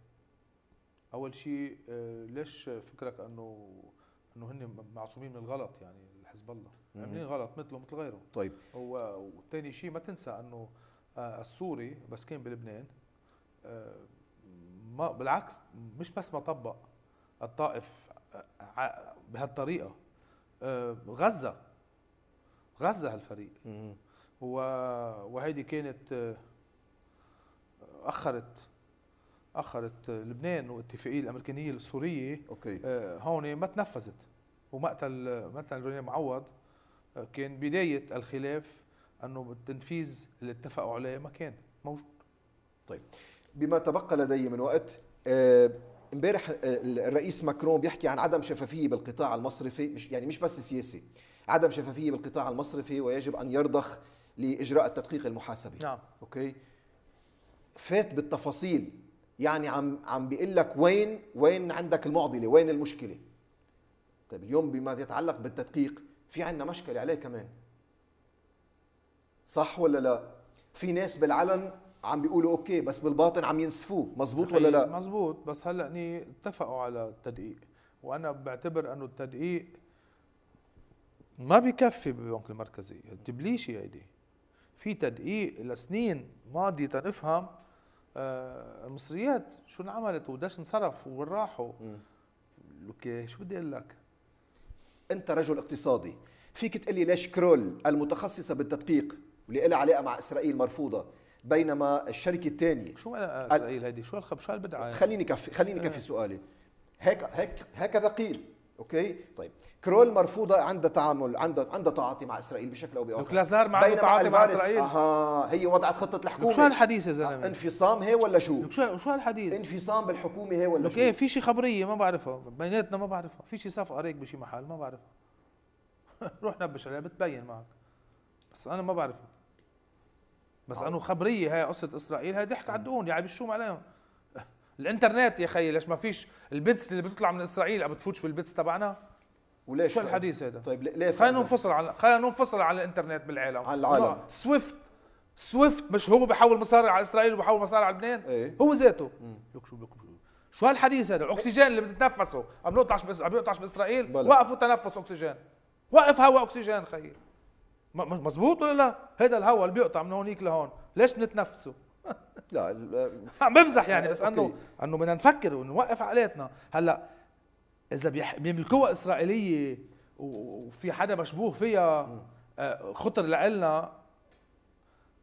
اول شيء آه، ليش فكرك انه انه هن معصومين من الغلط يعني حزب الله عاملين غلط مثله مثل غيره طيب وثاني شيء ما تنسى انه آه، السوري بس كان بلبنان آه، ما بالعكس مش بس ما طبق الطائف آه، بهالطريقه غزه غزه هالفريق وهيدي كانت اخرت اخرت لبنان واتفاقيه الامريكانيه السوريه اوكي هون ما تنفذت ومقتل مقتل جونيور معوض آه، كان بدايه الخلاف انه التنفيذ اللي اتفقوا عليه ما كان موجود طيب بما تبقى لدي من وقت آه، امبارح آه، الرئيس ماكرون بيحكي عن عدم شفافيه بالقطاع المصرفي مش يعني مش بس سياسي عدم شفافيه بالقطاع المصرفي ويجب ان يرضخ لاجراء التدقيق المحاسبي نعم اوكي فات بالتفاصيل يعني عم عم بيقول لك وين وين عندك المعضله وين المشكله طيب اليوم بما يتعلق بالتدقيق في عندنا مشكله عليه كمان صح ولا لا في ناس بالعلن عم بيقولوا اوكي بس بالباطن عم ينسفوه مزبوط ولا لا مزبوط بس هلا هني يعني اتفقوا على التدقيق وانا بعتبر انه التدقيق ما بكفي بالبنك المركزي تبليشي هيدي في تدقيق لسنين ماضيه تنفهم آه المصريات شو انعملت وداش انصرف وين راحوا شو بدي اقول لك انت رجل اقتصادي فيك تقلي ليش كرول المتخصصه بالتدقيق واللي لها علاقه مع اسرائيل مرفوضه بينما الشركه الثانيه شو اسرائيل هذه شو الخب شو البدعه خليني كفي خليني كفي إيه. سؤالي هيك هيك هكذا قيل اوكي طيب كرول مرفوضه عندها تعامل عندها عندها تعاطي مع اسرائيل بشكل او باخر دوك لازار ما عنده تعاطي مع اسرائيل اها هي وضعت خطه الحكومه شو هالحديث يا زلمه انفصام هي ولا شو شو شو هالحديث انفصام بالحكومه هي ولا شو ايه في شيء خبريه ما بعرفها بيناتنا ما بعرفها في شيء صفقه هيك بشي محل ما بعرفها روح نبش عليها بتبين معك بس انا ما بعرفها بس آه. انه خبريه هي قصه اسرائيل هي ضحك على الدقون يعني بالشوم عليهم الانترنت يا خيي ليش ما فيش البيتس اللي بتطلع من اسرائيل عم بتفوتش بالبيتس تبعنا وليش شو طيب؟ الحديث هذا طيب ليه خلينا ننفصل على خلينا ننفصل عن الانترنت بالعالم عن العالم سويفت سويفت مش هو بحول مصاري على اسرائيل وبحول مصاري على لبنان ايه؟ هو ذاته لك شو لك شو هالحديث هذا الاكسجين اللي بتتنفسه عم بيقطعش بس... عم بيقطعش باسرائيل وقفوا تنفس اكسجين وقف هواء اكسجين خيي مزبوط ولا لا هذا الهواء اللي بيقطع من هونيك لهون ليش بنتنفسه لا عم بمزح يعني بس انه انه بدنا نفكر ونوقف عقلاتنا هلا اذا بيملكوها اسرائيليه وفي حدا مشبوه فيها آه، خطر لنا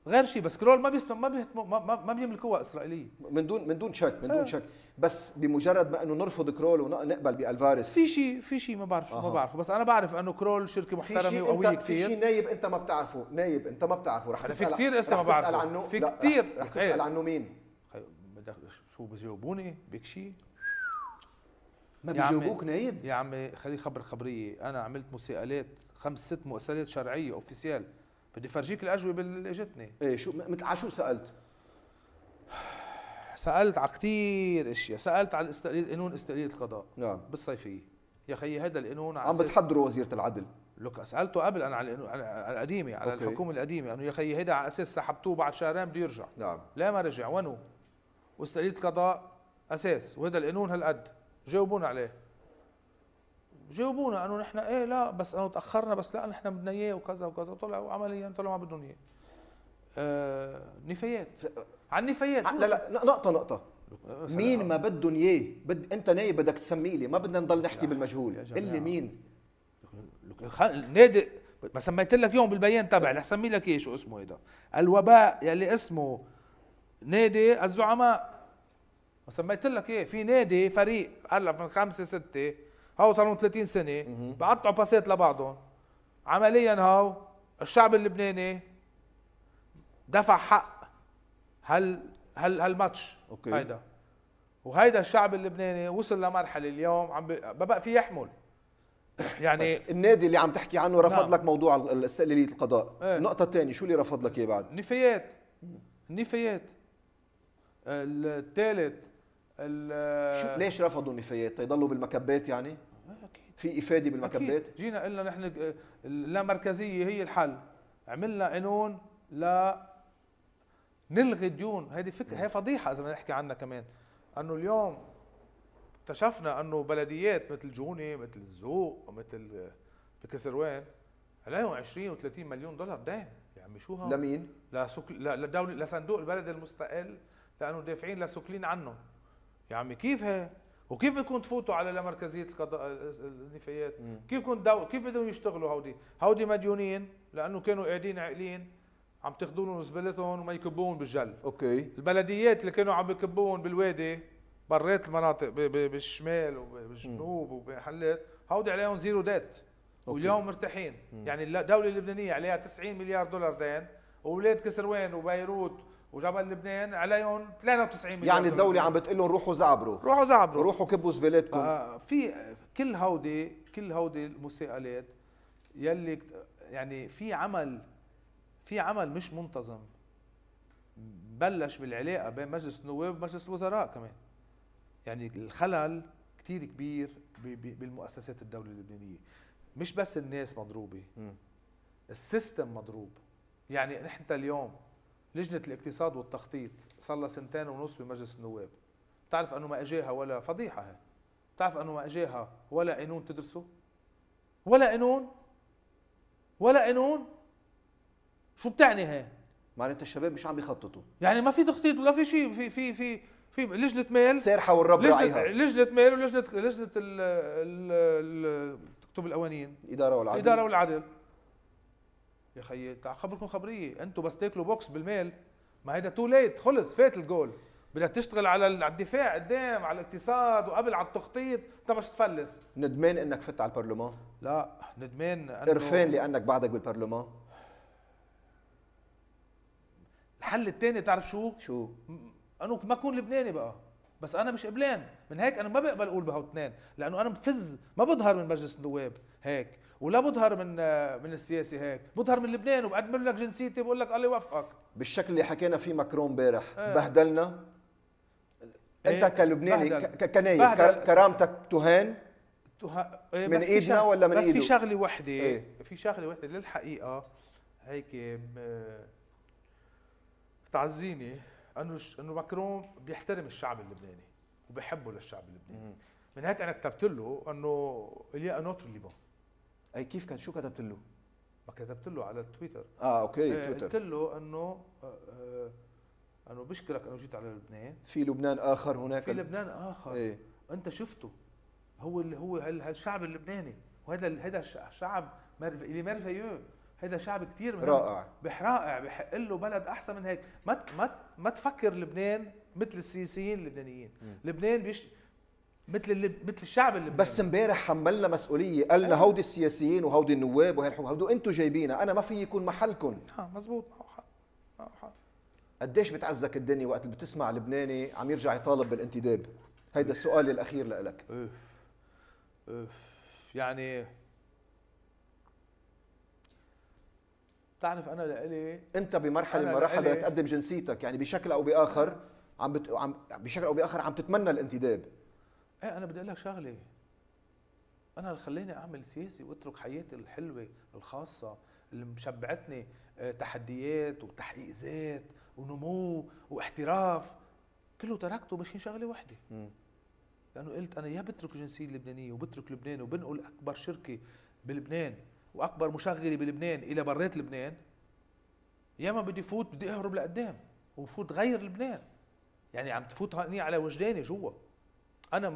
غير شيء بس كرول ما بيسلم ما بيهتم ما, ما بيملكوها إسرائيلية من دون من دون شك من دون آه. شك بس بمجرد ما انه نرفض كرول ونقبل بالفارس في شيء في شيء ما بعرف شو ما بعرفه بس انا بعرف انه كرول شركه محترمه وقويه كثير في شيء نايب انت ما بتعرفه نايب انت ما بتعرفه رح تسال في كثير اسم ما بعرفه عنه في كثير رح, رح تسال عنه مين شو بجاوبوني بك شيء ما بيجاوبوك نايب يا عمي خلي خبر خبريه انا عملت مساءلات خمس ست مؤسسات شرعيه اوفيسيال بدي فرجيك الاجوبه اللي اجتني ايه شو مثل على شو سالت؟ سالت على كثير اشياء، سالت على الاستقلال قانون استقلاليه القضاء نعم بالصيفيه يا خيي هذا القانون عم بتحضره وزيره العدل لوك سالته قبل انا على القديمه على أوكي. الحكومه القديمه انه يا خيي هيدا على اساس سحبتوه بعد شهرين بده يرجع نعم لا ما رجع وينه؟ واستقلاليه القضاء اساس وهذا القانون هالقد جاوبونا عليه جاوبونا انه نحن ايه لا بس انه تاخرنا بس لا نحن بدنا اياه وكذا وكذا طلعوا عمليا طلعوا ما بدهم اياه آه، نفايات عن نفايات لا لا نقطه نقطه مين ما بدهم اياه بد... انت نايب بدك تسميه لي ما بدنا نضل نحكي بالمجهول اللي مين نادي ما سميت لك يوم بالبيان تبعي رح سمي لك ايه شو اسمه هيدا الوباء يلي اسمه نادي الزعماء ما سميت لك ايه في نادي فريق هلا من خمسه سته هاو صار لهم 30 سنه بقطعوا باسات لبعضهم عمليا هاو الشعب اللبناني دفع حق هال هال هالماتش اوكي هيدا وهيدا الشعب اللبناني وصل لمرحله اليوم عم ببقى في يحمل يعني طيب. النادي اللي عم تحكي عنه رفض نعم. لك موضوع استقلاليه القضاء ايه. النقطه الثانيه شو اللي رفض لك اياه بعد نفايات نفايات الثالث شو ليش رفضوا النفايات؟ يضلوا بالمكبات يعني؟ اكيد في افاده بالمكبات؟ أكيد. جينا قلنا نحن اللامركزيه آه، هي الحل عملنا قانون ل نلغي الديون هذه فكره هي فضيحه اذا بدنا نحكي عنها كمان انه اليوم اكتشفنا انه بلديات مثل جوني مثل الزوق مثل بكسروان عليهم 20 و30 مليون دولار دين يا عمي شو لمين؟ لسوك... لدولة لصندوق البلد المستقل لانه دافعين لسوكلين عنهم يا عمي كيف هي وكيف بدكم تفوتوا على لمركزيه القضاء آه، آه، النفايات كيف بدكم دو... كيف بدهم يشتغلوا هودي هودي مديونين لانه كانوا قاعدين عاقلين عم تاخذوا لهم زبالتهم وما يكبوهم بالجل اوكي البلديات اللي كانوا عم يكبون بالوادي برات المناطق ب... ب... بالشمال وبالجنوب وبمحلات هودي عليهم زيرو ديت واليوم مرتاحين مم. يعني الدوله اللبنانيه عليها 90 مليار دولار دين واولاد كسروان وبيروت وجبل لبنان عليهم 93 مليون يعني الدولة عم بتقول لهم روحوا زعبروا روحوا زعبروا روحوا كبوا زبالاتكم آه، في كل هودي كل هودي المساءلات يلي يعني في عمل في عمل مش منتظم بلش بالعلاقه بين مجلس النواب ومجلس الوزراء كمان يعني الخلل كتير كبير بالمؤسسات الدولة اللبنانية مش بس الناس مضروبة السيستم مضروب يعني نحن اليوم لجنة الاقتصاد والتخطيط صار لها سنتين ونص بمجلس النواب بتعرف أنه ما أجاها ولا فضيحة هي بتعرف أنه ما أجاها ولا قانون تدرسه ولا قانون ولا قانون شو بتعني هي معناتها الشباب مش عم بيخططوا يعني ما في تخطيط ولا في شيء في في في في لجنه مال سارحه والرب لجنة لجنه مال ولجنه لجنه ال ال تكتب القوانين الاداره والعدل الاداره والعدل يا خيي خبركم خبريه انتوا بس تاكلوا بوكس بالميل ما هيدا تو ليت خلص فات الجول بدك تشتغل على الدفاع قدام على الاقتصاد وقبل على التخطيط طب مش تفلس ندمان انك فت على البرلمان لا ندمان أنه قرفان لانك بعدك بالبرلمان الحل الثاني تعرف شو شو انه ما اكون لبناني بقى بس انا مش قبلان من هيك انا ما بقبل اقول بهو اثنين لانه انا بفز ما بظهر من مجلس النواب هيك ولا بظهر من من السياسي هيك بظهر من لبنان وبعد لك جنسيتي بقول لك الله يوفقك بالشكل اللي حكينا فيه ماكرون امبارح آه. بهدلنا إيه، انت كلبناني كنايب كرامتك تهان تها... إيه من ايدنا ولا من بس ايده بس في شغله وحده إيه؟ في شغله وحده للحقيقه هيك م... آه، تعزيني انه انه ماكرون بيحترم الشعب اللبناني وبحبه للشعب اللبناني من هيك انا كتبت له انه اليا نوتر ليبون اي كيف كان شو كتبت له؟ ما كتبت له على التويتر اه اوكي إيه، تويتر قلت له انه آه،, آه انه بشكرك انه جيت على لبنان في لبنان اخر هناك في لبنان اخر ايه؟ انت شفته هو اللي هو هالشعب اللبناني وهذا هذا الشعب اللي ميرفيو هذا شعب كثير رائع رائع بحق له بلد احسن من هيك ما ما ما تفكر لبنان مثل السياسيين اللبنانيين لبنان بيش مثل اللي مثل الشعب اللي بس امبارح حملنا مسؤوليه قالنا أيوة. هودي السياسيين وهودي النواب وهي الحكومه هودو انتم جايبينا انا ما في يكون محلكم اه مزبوط معه حق معه حق قديش بتعزك الدنيا وقت بتسمع لبناني عم يرجع يطالب بالانتداب هيدا السؤال الاخير لك اوف اوف يعني بتعرف انا لإلي انت بمرحله من المراحل بدك تقدم جنسيتك يعني بشكل او باخر عم, بت... عم بشكل او باخر عم تتمنى الانتداب ايه انا بدي اقول لك شغله انا اللي خلاني اعمل سياسي واترك حياتي الحلوه الخاصه اللي مشبعتني آه، تحديات وتحقيق ذات ونمو واحتراف كله تركته مشان شغله وحده لانه قلت انا يا بترك الجنسيه اللبنانيه وبترك لبنان وبنقل اكبر شركه بلبنان واكبر مشغله بلبنان الى برات لبنان يا ما بدي فوت بدي اهرب لقدام وفوت غير لبنان يعني عم تفوت هني على وجداني جوا انا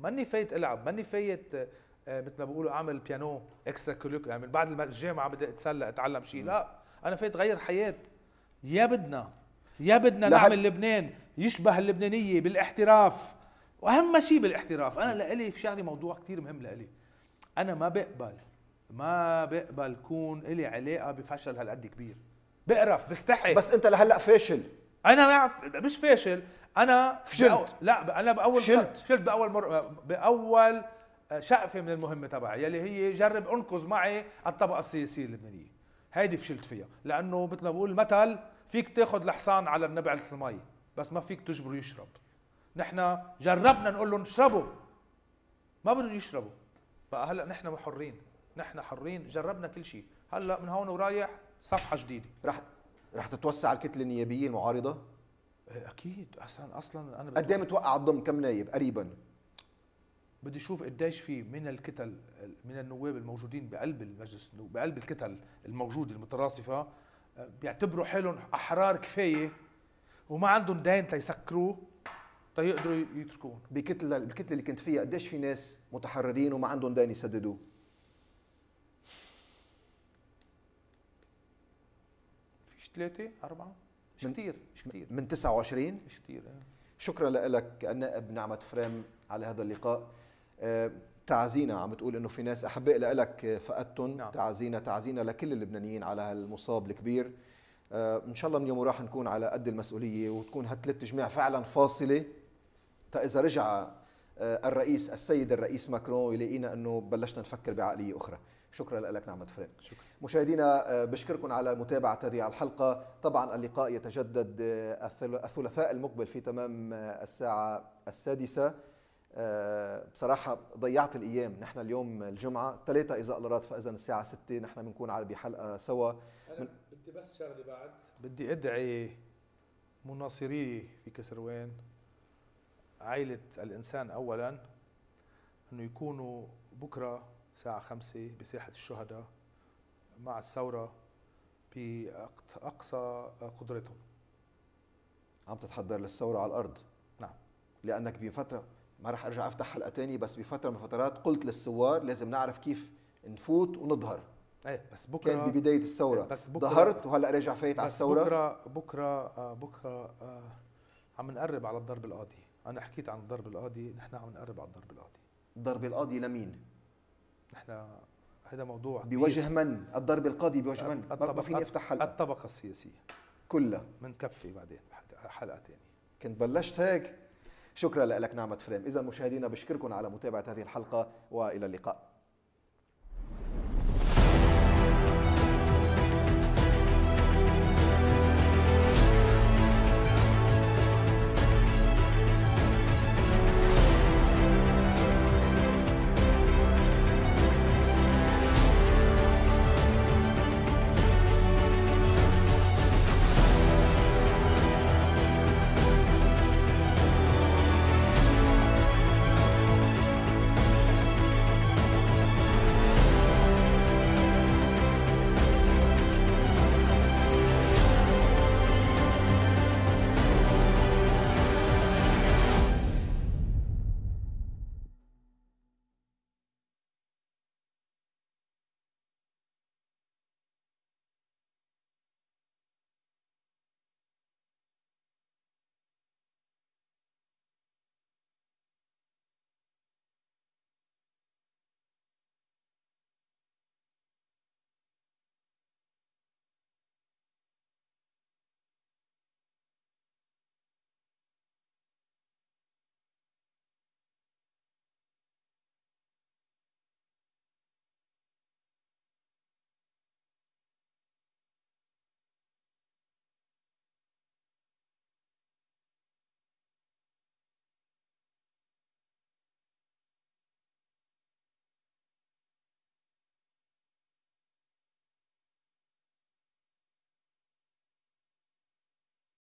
ماني فايت العب ماني فايت آه، مثل ما بيقولوا اعمل بيانو اكسترا كوليك يعني من بعد الجامعه بدي اتسلى اتعلم شيء لا انا فايت غير حياه يا بدنا يا بدنا نعمل لبنان يشبه اللبنانيه بالاحتراف واهم شيء بالاحتراف انا لإلي في شغله موضوع كثير مهم لإلي انا ما بقبل ما بقبل كون إلي علاقه بفشل هالقد كبير بقرف بستحي بس انت لهلا فاشل انا بعرف مش فاشل انا فشلت بأول لا انا باول فشلت فشلت باول مر... باول شقفه من المهمه تبعي يلي هي جرب انقذ معي الطبقه السياسيه اللبنانيه هيدي فشلت فيها لانه مثل ما بقول المثل فيك تاخذ الحصان على النبع المي بس ما فيك تجبره يشرب نحن جربنا نقول لهم اشربوا ما بدهم يشربوا بقى هلا نحن حرين نحن حرين جربنا كل شيء هلا من هون ورايح صفحه جديده رح رح تتوسع الكتله النيابيه المعارضه؟ إيه، اكيد اصلا اصلا انا قد ايه متوقع تضم كم نايب قريبا؟ بدي اشوف قديش في من الكتل من النواب الموجودين بقلب المجلس بقلب الكتل الموجوده المتراصفه بيعتبروا حالهم احرار كفايه وما عندهم دين ليسكروه تيقدروا يتركوه بكتله الكتله اللي كنت فيها قديش في ناس متحررين وما عندهم دين يسددوه؟ ثلاثة أربعة مش كثير مش كثير من 29 مش كثير آه. شكرا لك النائب نعمة فريم على هذا اللقاء آه، تعزينا عم تقول انه في ناس احباء لك آه، فقدتهم نعم. تعزينا تعزينا لكل اللبنانيين على هالمصاب الكبير ان شاء الله من يوم وراح نكون على قد المسؤوليه وتكون هالثلاث جميع فعلا فاصله فاذا رجع الرئيس السيد الرئيس ماكرون يلاقينا انه بلشنا نفكر بعقليه اخرى شكرا لك نعمة فريد شكرا. مشاهدينا آه، بشكركم على متابعة هذه الحلقة طبعا اللقاء يتجدد آه، الثلاثاء المقبل في تمام آه، الساعة السادسة بصراحة ضيعت الأيام نحن اليوم الجمعة ثلاثة إذا الله راد فإذا الساعة 6 نحن بنكون على بحلقة سوا من... بدي بس شغلة بعد بدي أدعي مناصري في كسروان عائلة الإنسان أولا أنه يكونوا بكرة الساعة خمسة بساحة الشهداء مع الثورة بأقصى قدرتهم عم تتحضر للثورة على الأرض نعم لأنك بفترة ما رح أرجع أفتح حلقة تانية بس بفترة من فترات قلت للثوار لازم نعرف كيف نفوت ونظهر ايه بس بكره كان ببدايه الثوره إيه، بس بكره ظهرت وهلا راجع فايت على الثوره بكره بكره آه بكره آه عم نقرب على الضرب القاضي انا حكيت عن الضرب القاضي نحن عم نقرب على الضرب القاضي الضرب القاضي لمين نحن هذا موضوع بوجه من؟ الضرب القاضي بوجه من؟ ما فيني افتح حلقه الطبقه السياسيه كلها بنكفي بعدين حلقه ثانيه كنت بلشت هيك شكرا لك نعمة فريم إذا مشاهدينا بشكركم على متابعة هذه الحلقة وإلى اللقاء